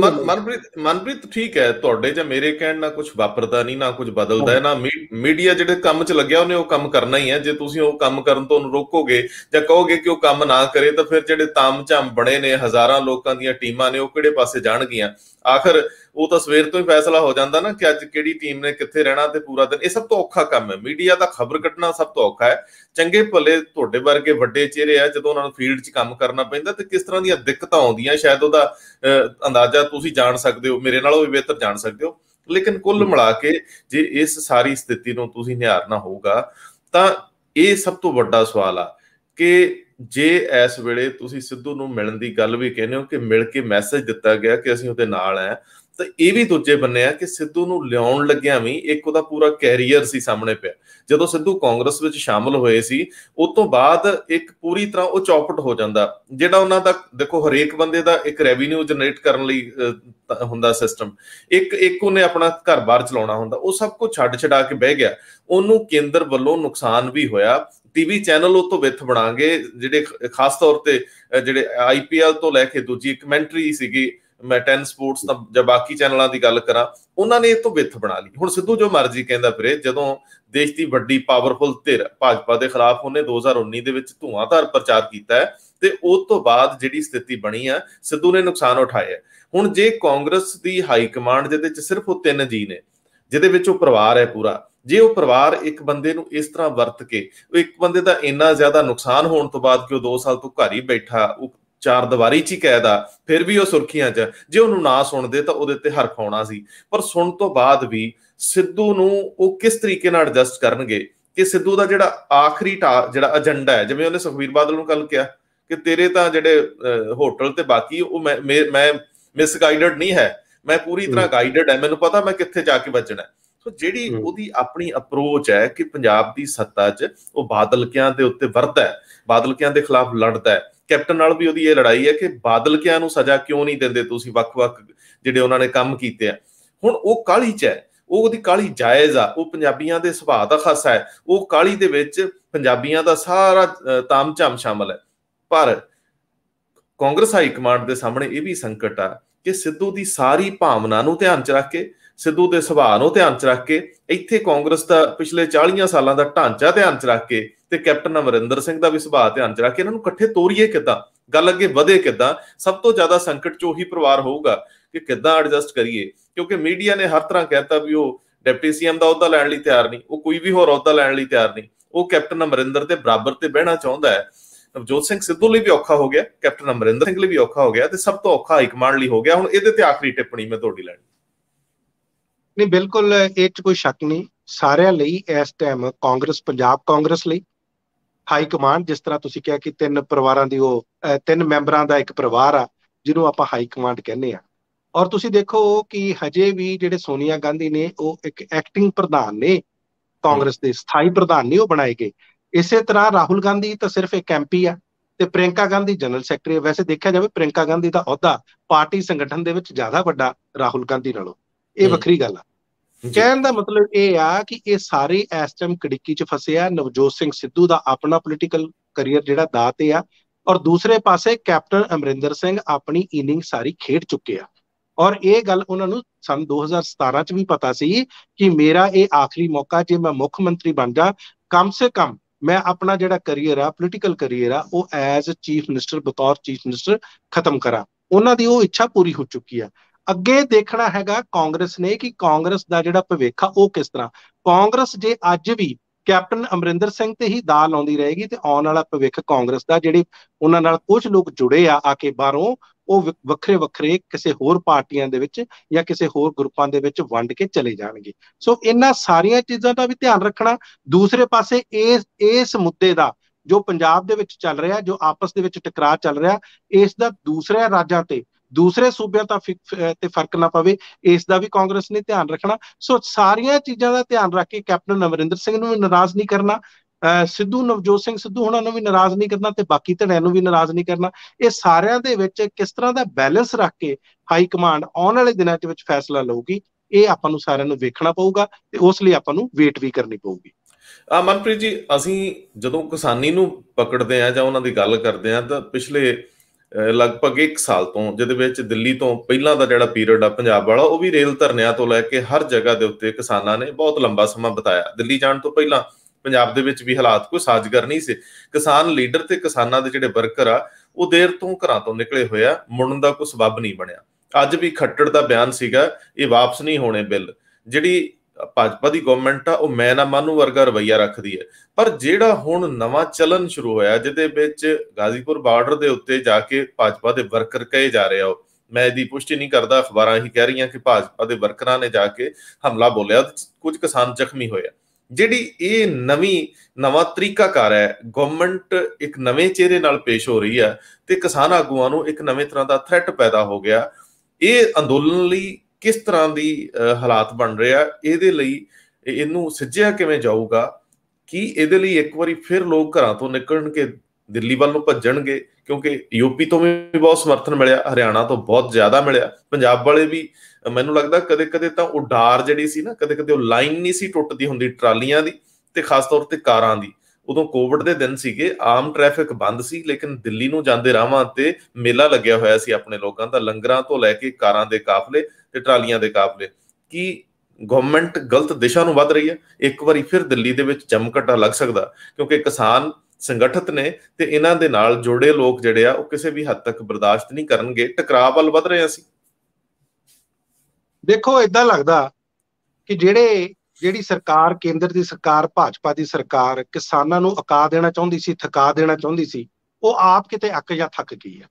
ਮਨਪ੍ਰੀਤ ਮਨਪ੍ਰੀਤ ਠੀਕ ਹੈ ਤੁਹਾਡੇ ਜਾਂ ਮੇਰੇ ਕਹਿਣ ਨਾਲ ਕੁਝ ਵਾਪਰਦਾ ਨਹੀਂ ਨਾ ਕੁਝ ਬਦਲਦਾ ਹੈ ਨਾ ਮੀਡੀਆ ਜਿਹੜੇ ਕੰਮ 'ਚ ਲੱਗਿਆ ਉਹਨੇ ਉਹ ਕੰਮ ਕਰਨਾ ਹੀ ਹੈ ਜੇ ਤੁਸੀਂ ਉਹ ਕੰਮ ਕਰਨ ਤੋਂ ਉਹਨੂੰ ਰੋਕੋਗੇ ਜਾਂ ਕਹੋਗੇ ਕਿ ਉਹ ਕੰਮ ਨਾ ਕਰੇ ਤਾਂ ਫਿਰ ਜਿਹੜੇ ਤਾਮਝਾਮ ਬਣੇ ਨੇ ਹਜ਼ਾਰਾਂ ਲੋਕਾਂ ਦੀਆਂ ਟੀਮਾਂ ਨੇ ਉਹ ਕਿਹੜੇ ਪਾਸੇ ਜਾਣਗੀਆਂ ਆਖਰ ਉਹ ਤਾਂ ਸਵੇਰ ਤੋਂ ਹੀ ਫੈਸਲਾ ਹੋ ਜਾਂਦਾ ਨਾ ਕਿ ਅੱਜ ਕਿਹੜੀ ਟੀਮ ਨੇ ਕਿੱਥੇ ਰਹਿਣਾ ਤੇ ਪੂਰਾ ਦਿਨ ਇਹ ਸਭ ਤੋਂ ਔਖਾ ਕੰਮ ਹੈ ਮੀਡੀਆ ਦਾ ਖਬਰ ਕੱਢਣਾ ਸਭ ਤੋਂ ਔਖਾ ਹੈ ਚੰਗੇ ਭਲੇ ਤੁਹਾਡੇ ਵਰਗੇ ਵੱਡੇ ਚਿਹਰੇ ਆ ਜਦੋਂ ਉਹਨਾਂ ਨੂੰ ਫੀਲਡ 'ਚ ਕੰਮ ਕਰਨਾ ਪੈਂਦਾ ਤੇ ਕਿਸ ਤਰ੍ਹਾਂ ਦੀਆਂ ਦਿੱਕਤਾਂ ਆਉਂਦੀਆਂ ਸ਼ਾਇਦ ਉਹਦਾ ਅੰਦਾਜ਼ਾ ਤੁਸੀਂ ਜਾਣ ਸਕਦੇ ਹੋ ਮੇਰੇ ਨਾਲੋਂ ਵੀ ਬਿਹਤਰ ਜਾਣ ਸਕਦੇ ਹੋ ਲੇਕਿਨ ਕੁੱਲ ਮਿਲਾ ਕੇ ਜੇ ਇਸ ਸਾਰੀ ਸਥਿਤੀ ਨੂੰ ਤੁਸੀਂ ਨਿਹਾਰਨਾ ਹੋਊਗਾ ਤਾਂ ਇਹ ਸਭ ਤੋਂ ਵੱਡਾ ਸਵਾਲ ਆ ਕਿ ਜੇ ਇਸ ਵੇਲੇ ਤੁਸੀਂ ਸਿੱਧੂ ਨੂੰ ਮਿਲਣ ਦੀ ਗੱਲ ਵੀ ਕਹਿੰਦੇ ਹੋ ਕਿ ਮਿਲ ਕੇ ਮੈਸੇਜ ਦਿੱਤਾ ਗਿਆ ਕਿ ਅਸੀਂ ਉਹਦੇ ਨਾਲ ਆ ਤਾਂ ਇਹ ਵੀ ਦੂਜੇ ਬੰਨੇ ਆ ਕਿ ਸਿੱਧੂ ਨੂੰ ਲਿਆਉਣ ਲੱਗਿਆਂ ਵੀ ਇੱਕ ਉਹਦਾ ਪੂਰਾ ਕੈਰੀਅਰ ਸੀ ਸਾਹਮਣੇ ਪਿਆ ਜਦੋਂ ਸਿੱਧੂ ਕਾਂਗਰਸ ਵਿੱਚ ਸ਼ਾਮਲ ਹੋਏ ਸੀ ਉਸ ਤੋਂ ਬਾਅਦ ਇੱਕ ਪੂਰੀ ਤਰ੍ਹਾਂ ਉਹ ਚੌਪਟ ਹੋ ਜਾਂਦਾ ਜਿਹੜਾ ਉਹਨਾਂ ਦਾ ਦੇਖੋ ਹਰੇਕ ਬੰਦੇ ਦਾ ਇੱਕ ਰੈਵਨਿਊ ਜਨਰੇਟ ਕਰਨ ਲਈ ਹੁੰਦਾ ਸਿਸਟਮ ਇੱਕ ਇੱਕ ਉਹਨੇ ਆਪਣਾ ਘਰ-ਬਾਰ ਚਲਾਉਣਾ ਹੁੰਦਾ ਉਹ ਸਭ ਕੁਝ ਛੱਡ ਛਡਾ ਕੇ ਬਹਿ ਗਿਆ ਉਹਨੂੰ ਕੇਂਦਰ ਵੱਲੋਂ ਨੁਕਸਾਨ ਵੀ ਹੋਇਆ ਟੀਵੀ ਚੈਨਲ ਉਹ ਤੋਂ ਵਿੱਥ ਬਣਾਗੇ ਜਿਹੜੇ ਖਾਸ ਤੌਰ ਤੇ ਜਿਹੜੇ ਆਈਪੀਐਲ ਤੋਂ ਲੈ ਕੇ ਦੂਜੀ ਕਮੈਂਟਰੀ ਸੀਗੀ ਮੈਂ 10 ਸਪੋਰਟਸ ਦਾ ਜਾਂ ਬਾਕੀ ਚੈਨਲਾਂ ਦੀ ਗੱਲ ਕਰਾਂ ਉਹਨਾਂ ਨੇ ਇਹ ਤੋਂ ਵਿੱਥ ਬਣਾ ਲਈ ਹੁਣ ਸਿੱਧੂ ਜੋ ਮਰਜ਼ੀ ਕਹਿੰਦਾ ਫਿਰੇ ਜਦੋਂ ਦੇਸ਼ ਦੀ ਵੱਡੀ ਪਾਵਰਫੁਲ ਧਿਰ ਭਾਜਪਾ ਦੇ ਖਿਲਾਫ ਉਹਨੇ 2019 ਦੇ ਵਿੱਚ ਧੂਆਂਧਾਰ ਪ੍ਰਚਾਰ ਕੀਤਾ ਤੇ ਉਸ ਤੋਂ ਬਾਅਦ ਜਿਹੜੀ ਸਥਿਤੀ ਬਣੀ ਆ ਸਿੱਧੂ ਨੇ ਨੁਕਸਾਨ ਉਠਾਇਆ ਹੁਣ ਜੇ ਕਾਂਗਰਸ ਦੀ ਹਾਈ ਕਮਾਂਡ ਜਿਹਦੇ ਵਿੱਚ ਸਿਰਫ ਉਹ ਤਿੰਨ ਜੀ ਨੇ ਜਿਹਦੇ ਵਿੱਚ ਉਹ ਪਰਿਵਾਰ ਹੈ ਪੂਰਾ ਜੇ ਉਹ ਪਰਿਵਾਰ ਇੱਕ ਬੰਦੇ ਨੂੰ ਇਸ ਤਰ੍ਹਾਂ ਵਰਤ ਕੇ ਉਹ ਇੱਕ ਬੰਦੇ ਦਾ ਇੰਨਾ ਜ਼ਿਆਦਾ ਨੁਕਸਾਨ ਹੋਣ ਤੋਂ ਬਾਅਦ ਕਿ ਉਹ 2 ਸਾਲ ਤੋਂ ਘਰ ਹੀ ਬੈਠਾ ਉਹ ਚਾਰ ਦੀਵਾਰੀ 'ਚ ਹੀ ਕੈਦ ਆ ਫਿਰ ਵੀ ਉਹ ਸੁਰਖੀਆਂ 'ਚ ਜੇ ਉਹਨੂੰ ਨਾ ਸੁਣਦੇ ਤਾਂ ਉਹਦੇ ਤੇ ਹਰਖ ਆਉਣਾ ਸੀ ਪਰ ਸੁਣ ਤੋਂ ਬਾਅਦ ਵੀ ਸਿੱਧੂ ਨੂੰ ਉਹ ਕਿਸ ਤਰੀਕੇ ਨਾਲ ਐਡਜਸਟ ਕਰਨਗੇ ਕਿ ਸਿੱਧੂ ਦਾ ਜਿਹੜਾ ਆਖਰੀ ਜਿਹੜਾ ਏਜੰਡਾ ਹੈ ਜਿਵੇਂ ਉਹਨੇ ਸੁਖਵੀਰ ਬਾਦਲ ਨੂੰ ਕੱਲ ਕਿਹਾ ਕਿ ਤੇਰੇ ਤਾਂ ਜਿਹੜੇ ਹੋਟਲ ਤੇ ਬਾਕੀ ਉਹ ਮੈਂ ਮਿਸ ਗਾਈਡਡ ਨਹੀਂ ਹੈ ਮੈਂ ਪੂਰੀ ਤਰ੍ਹਾਂ ਗਾਈਡਡ ਹੈ ਮੈਨੂੰ ਪਤਾ ਮੈਂ ਕਿੱਥੇ ਜਾ ਕੇ ਵੱਜਣਾ ਸੋ ਜਿਹੜੀ ਉਹਦੀ ਆਪਣੀ ਅਪਰੋਚ ਹੈ ਕਿ ਪੰਜਾਬ ਦੀ ਸੱਤਾ 'ਚ ਉਹ ਬਾਦਲਕਿਆਂ ਦੇ ਉੱਤੇ ਵਰਦਾ ਹੈ ਬਾਦਲਕਿਆਂ ਦੇ ਖਿਲਾਫ ਲੜਦਾ ਹੈ ਕੈਪਟਨ ਨਾਲ ਵੀ ਉਹਦੀ ਇਹ ਲੜਾਈ ਹੈ ਕਿ ਬਾਦਲ ਕਿਆਂ ਨੂੰ ਸਜ਼ਾ ਕਿਉਂ ਨਹੀਂ ਦਿੰਦੇ ਤੁਸੀਂ ਵੱਖ-ਵੱਖ ਜਿਹੜੇ ਉਹਨਾਂ ਨੇ ਕੰਮ ਕੀਤੇ ਆ ਹੁਣ ਉਹ ਕਾਲੀ ਚ ਹੈ ਉਹ ਉਹਦੀ ਕਾਲੀ ਜਾਇਜ਼ ਆ ਉਹ ਪੰਜਾਬੀਆਂ ਦੇ ਸੁਭਾਅ ਦਾ ਖਾਸਾ ਹੈ ਉਹ ਕਾਲੀ ਦੇ ਵਿੱਚ ਪੰਜਾਬੀਆਂ ਦਾ ਸਾਰਾ ਤਾਮਝਾਮ ਸ਼ਾਮਲ ਹੈ ਪਰ ਕਾਂਗਰਸ ਹਾਈ ਕਮਾਂਡ ਦੇ ਸਾਹਮਣੇ ਇਹ ਵੀ ਸੰਕਟ ਆ ਕਿ ਸਿੱਧੂ ਦੀ ਸਾਰੀ ਭਾਵਨਾ ਨੂੰ ਧਿਆਨ ਚ ਰੱਖ ਕੇ ਸਿੱਧੂ ਦੇ ਸੁਭਾਅ ਨੂੰ ਧਿਆਨ ਚ ਰੱਖ ਕੇ ਇੱਥੇ ਕਾਂਗਰਸ ਦਾ ਪਿਛਲੇ 40 ਸਾਲਾਂ ਦਾ ਢਾਂਚਾ ਧਿਆਨ ਚ ਰੱਖ ਕੇ ਤੇ ਕੈਪਟਨ ਅਮਰਿੰਦਰ ਸਿੰਘ ਦਾ ਵੀ ਸੁਭਾਅ ਧਿਆਨ ਚ ਰੱਖ ਕੇ ਇਹਨਾਂ ਨੂੰ ਇਕੱਠੇ ਤੋਰੀਏ ਕਿਦਾਂ ਗੱਲ ਅੱਗੇ ਵਧੇ ਕਿਦਾਂ ਸਭ ਤੋਂ ਜ਼ਿਆਦਾ ਸੰਕਟ ਚ ਉਹੀ ਪਰਿਵਾਰ ਹੋਊਗਾ ਕਿ ਕਿਦਾਂ ਐਡਜਸਟ ਕਰੀਏ ਕਿਉਂਕਿ ਮੀਡੀਆ ਨੇ ਹਰ ਤਰ੍ਹਾਂ ਕਹਿਤਾ ਵੀ ਉਹ ਡਿਪਟੀ ਸੀਐਮ ਦਾ ਅਹੁਦਾ ਲੈਣ ਲਈ ਤਿਆਰ ਨਹੀਂ ਉਹ ਕੋਈ ਵੀ ਹੋਰ ਅਹੁਦਾ ਲੈਣ ਲਈ ਤਿਆਰ ਨਹੀਂ ਉਹ ਕੈਪਟਨ ਅਮਰਿੰਦਰ ਦੇ ਬਰਾਬਰ ਤੇ ਬਹਿਣਾ ਚਾਹੁੰਦਾ ਹੈ ਨਵਜੋਤ ਸਿੰਘ ਸਿੱਧੂ ਲਈ ਵੀ ਔਖਾ ਹੋ ਗਿਆ ਕੈਪਟਨ ਅਮਰਿੰਦਰ ਸਿੰਘ ਲਈ ਵੀ ਔਖਾ ਹੋ ਗਿਆ ਤੇ ਸਭ ਤੋਂ ਔਖਾ ਹਾਈ ਕਮਾਂਡ ਲਈ ਹੋ ਗਿਆ ਹੁਣ ਇਹਦੇ ਤੇ ਆਖਰੀ ਟਿੱਪਣੀ ਮੈਂ ਤੁਹਾਡੀ ਲੈਣੀ ਨਹੀਂ ਬਿਲਕੁਲ ਇਹ 'ਚ ਕੋਈ ਸ਼ੱਕ ਨਹੀਂ ਸਾਰਿਆਂ ਲਈ ਇਸ ਟਾਈਮ ਕਾਂਗਰਸ ਪੰਜਾਬ ਕਾਂਗਰਸ ਲਈ ਹਾਈ ਕਮਾਂਡ ਜਿਸ ਤਰ੍ਹਾਂ ਤੁਸੀਂ ਕਿਹਾ ਕਿ ਤਿੰਨ ਪਰਿਵਾਰਾਂ ਦੀ ਉਹ ਤਿੰਨ ਮੈਂਬਰਾਂ ਦਾ ਇੱਕ ਪਰਿਵਾਰ ਆ ਜਿਹਨੂੰ ਆਪਾਂ ਹਾਈ ਕਮਾਂਡ ਕਹਿੰਦੇ ਆ ਔਰ ਤੁਸੀਂ ਦੇਖੋ ਕਿ ਹਜੇ ਵੀ ਜਿਹੜੇ ਸੋਨੀਆ ਗਾਂਧੀ ਨੇ ਉਹ ਇੱਕ ਐਕਟਿੰਗ ਪ੍ਰਧਾਨ ਨੇ ਕਾਂਗਰਸ ਦੇ ਸਥਾਈ ਪ੍ਰਧਾਨ ਨਹੀਂ ਉਹ ਬਣਾਏ ਗਏ ਇਸੇ ਤਰ੍ਹਾਂ ਰਾਹੁਲ ਗਾਂਧੀ ਤਾਂ ਸਿਰਫ ਇੱਕ ਐਮਪੀ ਆ ਤੇ ਪ੍ਰਿੰਕਾ ਗਾਂਧੀ ਜਨਰਲ ਸੈਕਟਰੀ ਵੈਸੇ ਦੇਖਿਆ ਜਾਵੇ ਪ੍ਰਿੰਕਾ ਗਾਂਧੀ ਦਾ ਅਹੁਦਾ ਪਾਰਟੀ ਸੰਗਠਨ ਦੇ ਵਿੱਚ ਜ਼ਿਆਦਾ ਵੱਡਾ ਰਾਹੁਲ ਗਾਂਧੀ ਨਾਲੋਂ ਇਹ ਵੱਖਰੀ ਗੱਲ ਆ ਕਹਿਣ ਦਾ ਮਤਲਬ ਇਹ ਆ ਕਿ ਇਹ ਸਾਰੇ ਇਸ ਟਾਈਮ ਕੜਿੱਕੀ 'ਚ ਫਸੇ ਆ ਨਵਜੋਤ ਸਿੰਘ ਸਿੱਧੂ ਦਾ ਆਪਣਾ ਪੋਲੀਟੀਕਲ ਕੈਰੀਅਰ ਜਿਹੜਾ ਦਾਤੇ ਆ ਔਰ ਦੂਸਰੇ ਪਾਸੇ ਕੈਪਟਨ ਅਮਰਿੰਦਰ ਸਿੰਘ ਆਪਣੀ ਇਨਿੰਗ ਸਾਰੀ ਖੇਡ ਚੁੱਕੇ ਆ ਔਰ ਇਹ ਗੱਲ ਉਹਨਾਂ ਨੂੰ ਸਨ 2017 ਚ ਵੀ ਪਤਾ ਸੀ ਕਿ ਮੇਰਾ ਇਹ ਆਖਰੀ ਮੌਕਾ ਜੇ ਮੈਂ ਮੁੱਖ ਮੰਤਰੀ ਬਣ ਜਾ ਕਮ ਸੇ ਕਮ ਮੈਂ ਆਪਣਾ ਜਿਹੜਾ ਕੈਰੀਅਰ ਆ ਪੋਲੀਟੀਕਲ ਕੈਰੀਅਰ ਆ ਉਹ ਐਜ਼ ਚੀਫ ਮਿਨਿਸਟਰ ਬਤੌਰ ਚੀਫ ਮਿਨਿਸਟਰ ਖਤਮ ਕਰਾਂ ਉਹਨਾਂ ਦੀ ਉਹ ਇੱਛਾ ਪੂਰੀ ਹੋ ਚੁੱਕੀ ਆ ਅੱਗੇ ਦੇਖਣਾ ਹੈਗਾ ਕਾਂਗਰਸ ਨੇ ਕਿ ਕਾਂਗਰਸ ਦਾ ਜਿਹੜਾ ਭਵਿੱਖ ਆ ਉਹ ਕਿਸ ਤਰ੍ਹਾਂ ਕਾਂਗਰਸ ਜੇ ਅੱਜ ਵੀ ਕੈਪਟਨ ਅਮਰਿੰਦਰ ਸਿੰਘ ਤੇ ਹੀ ਦਾਅ ਲਾਉਂਦੀ ਰਹੇਗੀ ਤੇ ਆਉਣ ਵਾਲਾ ਭਵਿੱਖ ਕਾਂਗਰਸ ਦਾ ਜਿਹੜੇ ਉਹਨਾਂ ਨਾਲ ਕੁਝ ਲੋਕ ਜੁੜੇ ਆ ਆ ਕੇ ਬਾਹਰੋਂ ਉਹ ਵੱਖਰੇ ਵੱਖਰੇ ਕਿਸੇ ਹੋਰ ਪਾਰਟੀਆਂ ਦੇ ਵਿੱਚ ਜਾਂ ਕਿਸੇ ਹੋਰ ਗਰੁੱਪਾਂ ਦੇ ਵਿੱਚ ਵੰਡ ਕੇ ਚਲੇ ਜਾਣਗੇ ਸੋ ਇਹਨਾਂ ਸਾਰੀਆਂ ਚੀਜ਼ਾਂ ਦਾ ਵੀ ਧਿਆਨ ਰੱਖਣਾ ਦੂਸਰੇ ਪਾਸੇ ਇਸ ਇਸ ਮੁੱਦੇ ਦਾ ਜੋ ਪੰਜਾਬ ਦੇ ਵਿੱਚ ਚੱਲ ਰਿਹਾ ਜੋ ਆਪਸ ਦੇ ਵਿੱਚ ਟਕਰਾਅ ਚੱਲ ਰਿਹਾ ਇਸ ਦਾ ਦੂਸਰੇ ਰਾਜਾਂ ਤੇ ਦੂਸਰੇ ਸੂਬਿਆਂ ਤਾਂ ਤੇ ਫਰਕ ਨਾ ਪਵੇ ਇਸ ਦਾ ਵੀ ਕਾਂਗਰਸ ਨੇ ਧਿਆਨ ਰੱਖਣਾ ਸੋ ਸਾਰੀਆਂ ਚੀਜ਼ਾਂ ਦਾ ਧਿਆਨ ਰੱਖ ਕੇ ਕੈਪਟਨ ਅਮਰਿੰਦਰ ਸਿੰਘ ਨੂੰ ਵੀ ਨਾਰਾਜ਼ ਨਹੀਂ ਕਰਨਾ ਸਿੱਧੂ ਨਵਜੋਤ ਸਿੰਘ ਸਿੱਧੂ ਹੁਣਾਂ ਨੂੰ ਵੀ ਨਾਰਾਜ਼ ਨਹੀਂ ਕਰਨਾ ਤੇ ਬਾਕੀ ਧੜਿਆਂ ਨੂੰ ਵੀ ਨਾਰਾਜ਼ ਨਹੀਂ ਕਰਨਾ ਇਹ ਸਾਰਿਆਂ ਦੇ ਵਿੱਚ ਕਿਸ ਤਰ੍ਹਾਂ ਦਾ ਬੈਲੈਂਸ ਰੱਖ ਕੇ ਹਾਈ ਕਮਾਂਡ ਆਉਣ ਵਾਲੇ ਦਿਨਾਂ ਦੇ ਵਿੱਚ ਫੈਸਲਾ ਲਊਗੀ ਇਹ ਆਪਾਂ ਨੂੰ ਸਾਰਿਆਂ ਨੂੰ ਵੇਖਣਾ ਪਊਗਾ ਤੇ ਉਸ ਲਈ ਆਪਾਂ ਨੂੰ ਵੇਟ ਵੀ ਕਰਨੀ ਪਊਗੀ ਆ ਮਨਪ੍ਰੀਤ ਜੀ ਅਸੀਂ ਜਦੋਂ ਕਿਸਾਨੀ ਨੂੰ ਪਕੜਦੇ ਆ ਜਾਂ ਉਹਨਾਂ ਦੀ ਗੱਲ ਕਰਦੇ ਆ ਤਾਂ ਪਿਛਲੇ ਲਗਭਗ 1 ਸਾਲ ਤੋਂ ਜਿਹਦੇ ਵਿੱਚ ਦਿੱਲੀ ਤੋਂ ਪਹਿਲਾਂ ਦਾ ਜਿਹੜਾ ਪੀਰੀਅਡ ਆ ਪੰਜਾਬ ਵਾਲਾ ਉਹ ਵੀ ਰੇਲ ਧਰਨਿਆਂ ਤੋਂ ਲੈ ਕੇ ਹਰ ਜਗ੍ਹਾ ਦੇ ਉੱਤੇ ਕਿਸਾਨਾਂ ਨੇ ਬਹੁਤ ਲੰਬਾ ਸਮਾਂ ਬਿਤਾਇਆ ਦਿੱਲੀ ਜਾਣ ਤੋਂ ਪਹਿਲਾਂ ਪੰਜਾਬ ਦੇ ਵਿੱਚ ਵੀ ਹਾਲਾਤ ਕੋਈ ਸਾਜ਼ਗਰ ਨਹੀਂ ਸੀ ਕਿਸਾਨ ਲੀਡਰ ਤੇ ਕਿਸਾਨਾਂ ਦੇ ਜਿਹੜੇ ਵਰਕਰ ਆ ਉਹ ਦੇਰ ਤੋਂ ਘਰਾਂ ਤੋਂ ਨਿਕਲੇ ਹੋਇਆ ਮੁੜਨ ਦਾ ਕੋਈ ਸਬਬ ਨਹੀਂ ਬਣਿਆ ਅੱਜ ਵੀ ਖੱਟੜ ਦਾ ਬਿਆਨ ਸੀਗਾ ਇਹ ਵਾਪਸ ਨਹੀਂ ਹੋਣੇ ਬਿੱਲ ਜਿਹੜੀ ਭਾਜਪਾ ਦੀ ਗਵਰਨਮੈਂਟ ਆ ਉਹ ਮੈਂ ਨਾ ਮਾਨੂੰ ਵਰਗਾ ਰਵਈਆ ਰੱਖਦੀ ਹੈ ਪਰ ਜਿਹੜਾ ਹੁਣ ਨਵਾਂ ਚਲਨ ਸ਼ੁਰੂ ਹੋਇਆ ਜਿਹਦੇ ਵਿੱਚ ਗਾਜ਼ੀਪੁਰ ਬਾਰਡਰ ਦੇ ਉੱਤੇ ਜਾ ਕੇ ਭਾਜਪਾ ਦੇ ਵਰਕਰ ਕਹੇ ਜਾ ਰਹੇ ਆ ਮੈਂ ਇਹਦੀ ਪੁਸ਼ਟੀ ਨਹੀਂ ਕਰਦਾ ਅਖਬਾਰਾਂ ਹੀ ਕਹਿ ਰਹੀਆਂ ਕਿ ਭਾਜਪਾ ਦੇ ਵਰਕਰਾਂ ਨੇ ਜਾ ਕੇ ਹਮਲਾ ਬੋਲਿਆ ਕੁਝ ਕਿਸਾਨ ਜ਼ਖਮੀ ਹੋਏ ਜਿਹੜੀ ਇਹ ਨਵੀਂ ਨਵਾਂ ਤਰੀਕਾਕਾਰ ਹੈ ਗਵਰਨਮੈਂਟ ਇੱਕ ਨਵੇਂ ਚਿਹਰੇ ਨਾਲ ਪੇਸ਼ ਹੋ ਰਹੀ ਹੈ ਤੇ ਕਿਸਾਨ ਆਗੂਆਂ ਨੂੰ ਇੱਕ ਨਵੇਂ ਤਰ੍ਹਾਂ ਦਾ ਥ੍ਰੈਟ ਪੈਦਾ ਹੋ ਗਿਆ ਇਹ ਅੰਦੋਲਨ ਲਈ ਕਿਸ ਤਰ੍ਹਾਂ ਦੀ ਹਾਲਾਤ ਬਣ ਰਿਹਾ ਇਹਦੇ ਲਈ ਇਹਨੂੰ ਸਿੱਝਿਆ ਕਿਵੇਂ ਜਾਊਗਾ ਕਿ ਇਹਦੇ ਲਈ ਇੱਕ ਵਾਰੀ ਫਿਰ ਲੋਕ ਘਰਾਂ ਤੋਂ ਨਿਕਲਣ ਕੇ ਦਿੱਲੀ ਵੱਲ ਨੂੰ ਭੱਜਣਗੇ ਕਿਉਂਕਿ ਯੂਪੀ ਤੋਂ ਵੀ ਬਹੁਤ ਸਮਰਥਨ ਮਿਲਿਆ ਹਰਿਆਣਾ ਤੋਂ ਬਹੁਤ ਜ਼ਿਆਦਾ ਮਿਲਿਆ ਪੰਜਾਬ ਵਾਲੇ ਵੀ ਮੈਨੂੰ ਲੱਗਦਾ ਕਦੇ-ਕਦੇ ਤਾਂ ਉਡਾਰ ਜਿਹੜੀ ਸੀ ਨਾ ਕਦੇ-ਕਦੇ ਉਹ ਲਾਈਨ ਨਹੀਂ ਸੀ ਟੁੱਟਦੀ ਹੁੰਦੀ ਟਰਾਲੀਆਂ ਦੀ ਤੇ ਖਾਸ ਤੌਰ ਤੇ ਕਾਰਾਂ ਦੀ ਉਦੋਂ ਕੋਵਿਡ ਦੇ ਦਿਨ ਸੀਗੇ ਆਮ ਟ੍ਰੈਫਿਕ ਬੰਦ ਸੀ ਲੇਕਿਨ ਦਿੱਲੀ ਨੂੰ ਜਾਂਦੇ ਰਾਹਾਂ ਤੇ ਮੇਲਾ ਲੱਗਿਆ ਹੋਇਆ ਸੀ ਆਪਣੇ ਲੋਕਾਂ ਦਾ ਲੰਗਰਾਂ ਤੋਂ ਲੈ ਕੇ ਕਾਰਾਂ ਦੇ ਕਾਫਲੇ ਤੇ ਟਰਾਲੀਆਂ ਦੇ ਕਾਫਲੇ ਕੀ ਗਵਰਨਮੈਂਟ ਗਲਤ ਦਿਸ਼ਾ ਨੂੰ ਵੱਧ ਰਹੀ ਹੈ ਇੱਕ ਵਾਰੀ ਫਿਰ ਦਿੱਲੀ ਦੇ ਵਿੱਚ ਜਮਕਟਾ ਲੱਗ ਸਕਦਾ ਕਿਉਂਕਿ ਕਿਸਾਨ ਸੰਗਠਿਤ ਨੇ ਤੇ ਇਹਨਾਂ ਦੇ ਨਾਲ ਜੁੜੇ ਲੋਕ ਜਿਹੜੇ ਆ ਉਹ ਕਿਸੇ ਵੀ ਹੱਦ ਤੱਕ ਬਰਦਾਸ਼ਤ ਨਹੀਂ ਕਰਨਗੇ ਟਕਰਾਅ ਵੱਲ ਵਧ ਰਹੇ ਅਸੀਂ ਦੇਖੋ ਇਦਾਂ ਲੱਗਦਾ ਕਿ ਜਿਹੜੇ ਜਿਹੜੀ ਸਰਕਾਰ ਕੇਂਦਰ ਦੀ ਸਰਕਾਰ ਭਾਜਪਾ ਦੀ ਸਰਕਾਰ ਕਿਸਾਨਾਂ ਨੂੰ ਅਕਾ ਦੇਣਾ ਚਾਹੁੰਦੀ ਸੀ ਥਕਾ ਦੇਣਾ ਚਾਹੁੰਦੀ ਸੀ ਉਹ ਆਪ ਕਿਤੇ ਅੱਕ ਜਾਂ ਥੱਕ ਗਈ ਹੈ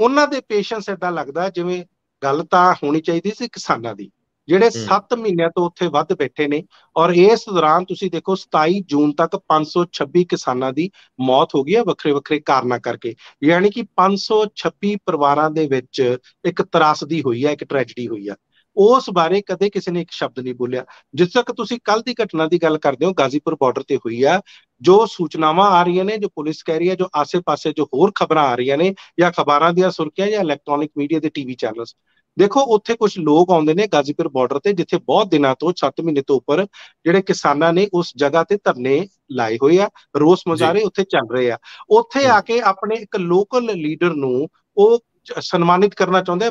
ਉਹਨਾਂ ਦੇ ਪੇਸ਼ੈਂਸ ਇਦਾਂ ਲੱਗਦਾ ਜਿਵੇਂ ਗੱਲ ਤਾਂ ਹੋਣੀ ਚਾਹੀਦੀ ਸੀ ਕਿਸਾਨਾਂ ਦੀ ਜਿਹੜੇ 7 ਮਹੀਨਿਆਂ ਤੋਂ ਉੱਥੇ ਵੱਧ ਬੈਠੇ ਨੇ ਔਰ ਇਸ ਦੌਰਾਨ ਤੁਸੀਂ ਦੇਖੋ 27 ਜੂਨ ਤੱਕ 526 ਕਿਸਾਨਾਂ ਦੀ ਮੌਤ ਹੋ ਗਈ ਹੈ ਵੱਖਰੇ ਵੱਖਰੇ ਕਾਰਨਾਂ ਕਰਕੇ ਯਾਨੀ ਕਿ 526 ਪਰਿਵਾਰਾਂ ਦੇ ਵਿੱਚ ਇੱਕ ਤਰਾਸਦੀ ਹੋਈ ਹੈ ਇੱਕ ਟ੍ਰੈਜੇਡੀ ਹੋਈ ਹੈ ਉਸ ਬਾਰੇ ਕਦੇ ਕਿਸੇ ਨੇ ਇੱਕ ਸ਼ਬਦ ਨਹੀਂ ਬੋਲਿਆ ਜਿਸ ਤੱਕ ਤੁਸੀਂ ਕੱਲ ਦੀ ਘਟਨਾ ਦੀ ਗੱਲ ਕਰਦੇ ਹੋ ਗਾਜ਼ੀਪੁਰ ਬਾਰਡਰ ਤੇ ਹੋਈ ਆ ਜੋ ਸੂਚਨਾਵਾਂ ਆ ਰਹੀਆਂ ਨੇ ਜੋ ਪੁਲਿਸ ਕਹਿ ਰਹੀ ਹੈ ਜੋ ਆਸ ਪਾਸੇ ਜੋ ਹੋਰ ਖਬਰਾਂ ਆ ਰਹੀਆਂ ਨੇ ਜਾਂ ਖਬਰਾਂ ਦੀਆਂ ਸੁਰਖੀਆਂ ਜਾਂ ਇਲੈਕਟ੍ਰੋਨਿਕ ਮੀਡੀਆ ਦੇ ਟੀਵੀ ਚੈਨਲਸ ਦੇਖੋ ਉੱਥੇ ਕੁਝ ਲੋਕ ਆਉਂਦੇ ਨੇ ਗਾਜ਼ੀਪੁਰ ਬਾਰਡਰ ਤੇ ਜਿੱਥੇ ਬਹੁਤ ਦਿਨਾਂ ਤੋਂ 7 ਮਹੀਨੇ ਤੋਂ ਉੱਪਰ ਜਿਹੜੇ ਕਿਸਾਨਾਂ ਨੇ ਉਸ ਜਗ੍ਹਾ ਤੇ ਧਰਨੇ ਲਾਏ ਹੋਏ ਆ ਰੋਸ ਮੁਜ਼ਾਹਰੇ ਉੱਥੇ ਚੱਲ ਰਹੇ ਆ ਉੱਥੇ ਆ ਕੇ ਆਪਣੇ ਇੱਕ ਲੋਕਲ ਲੀਡਰ ਨੂੰ ਉਹ ਸਨਮਾਨਿਤ ਕਰਨਾ ਚਾਹੁੰਦੇ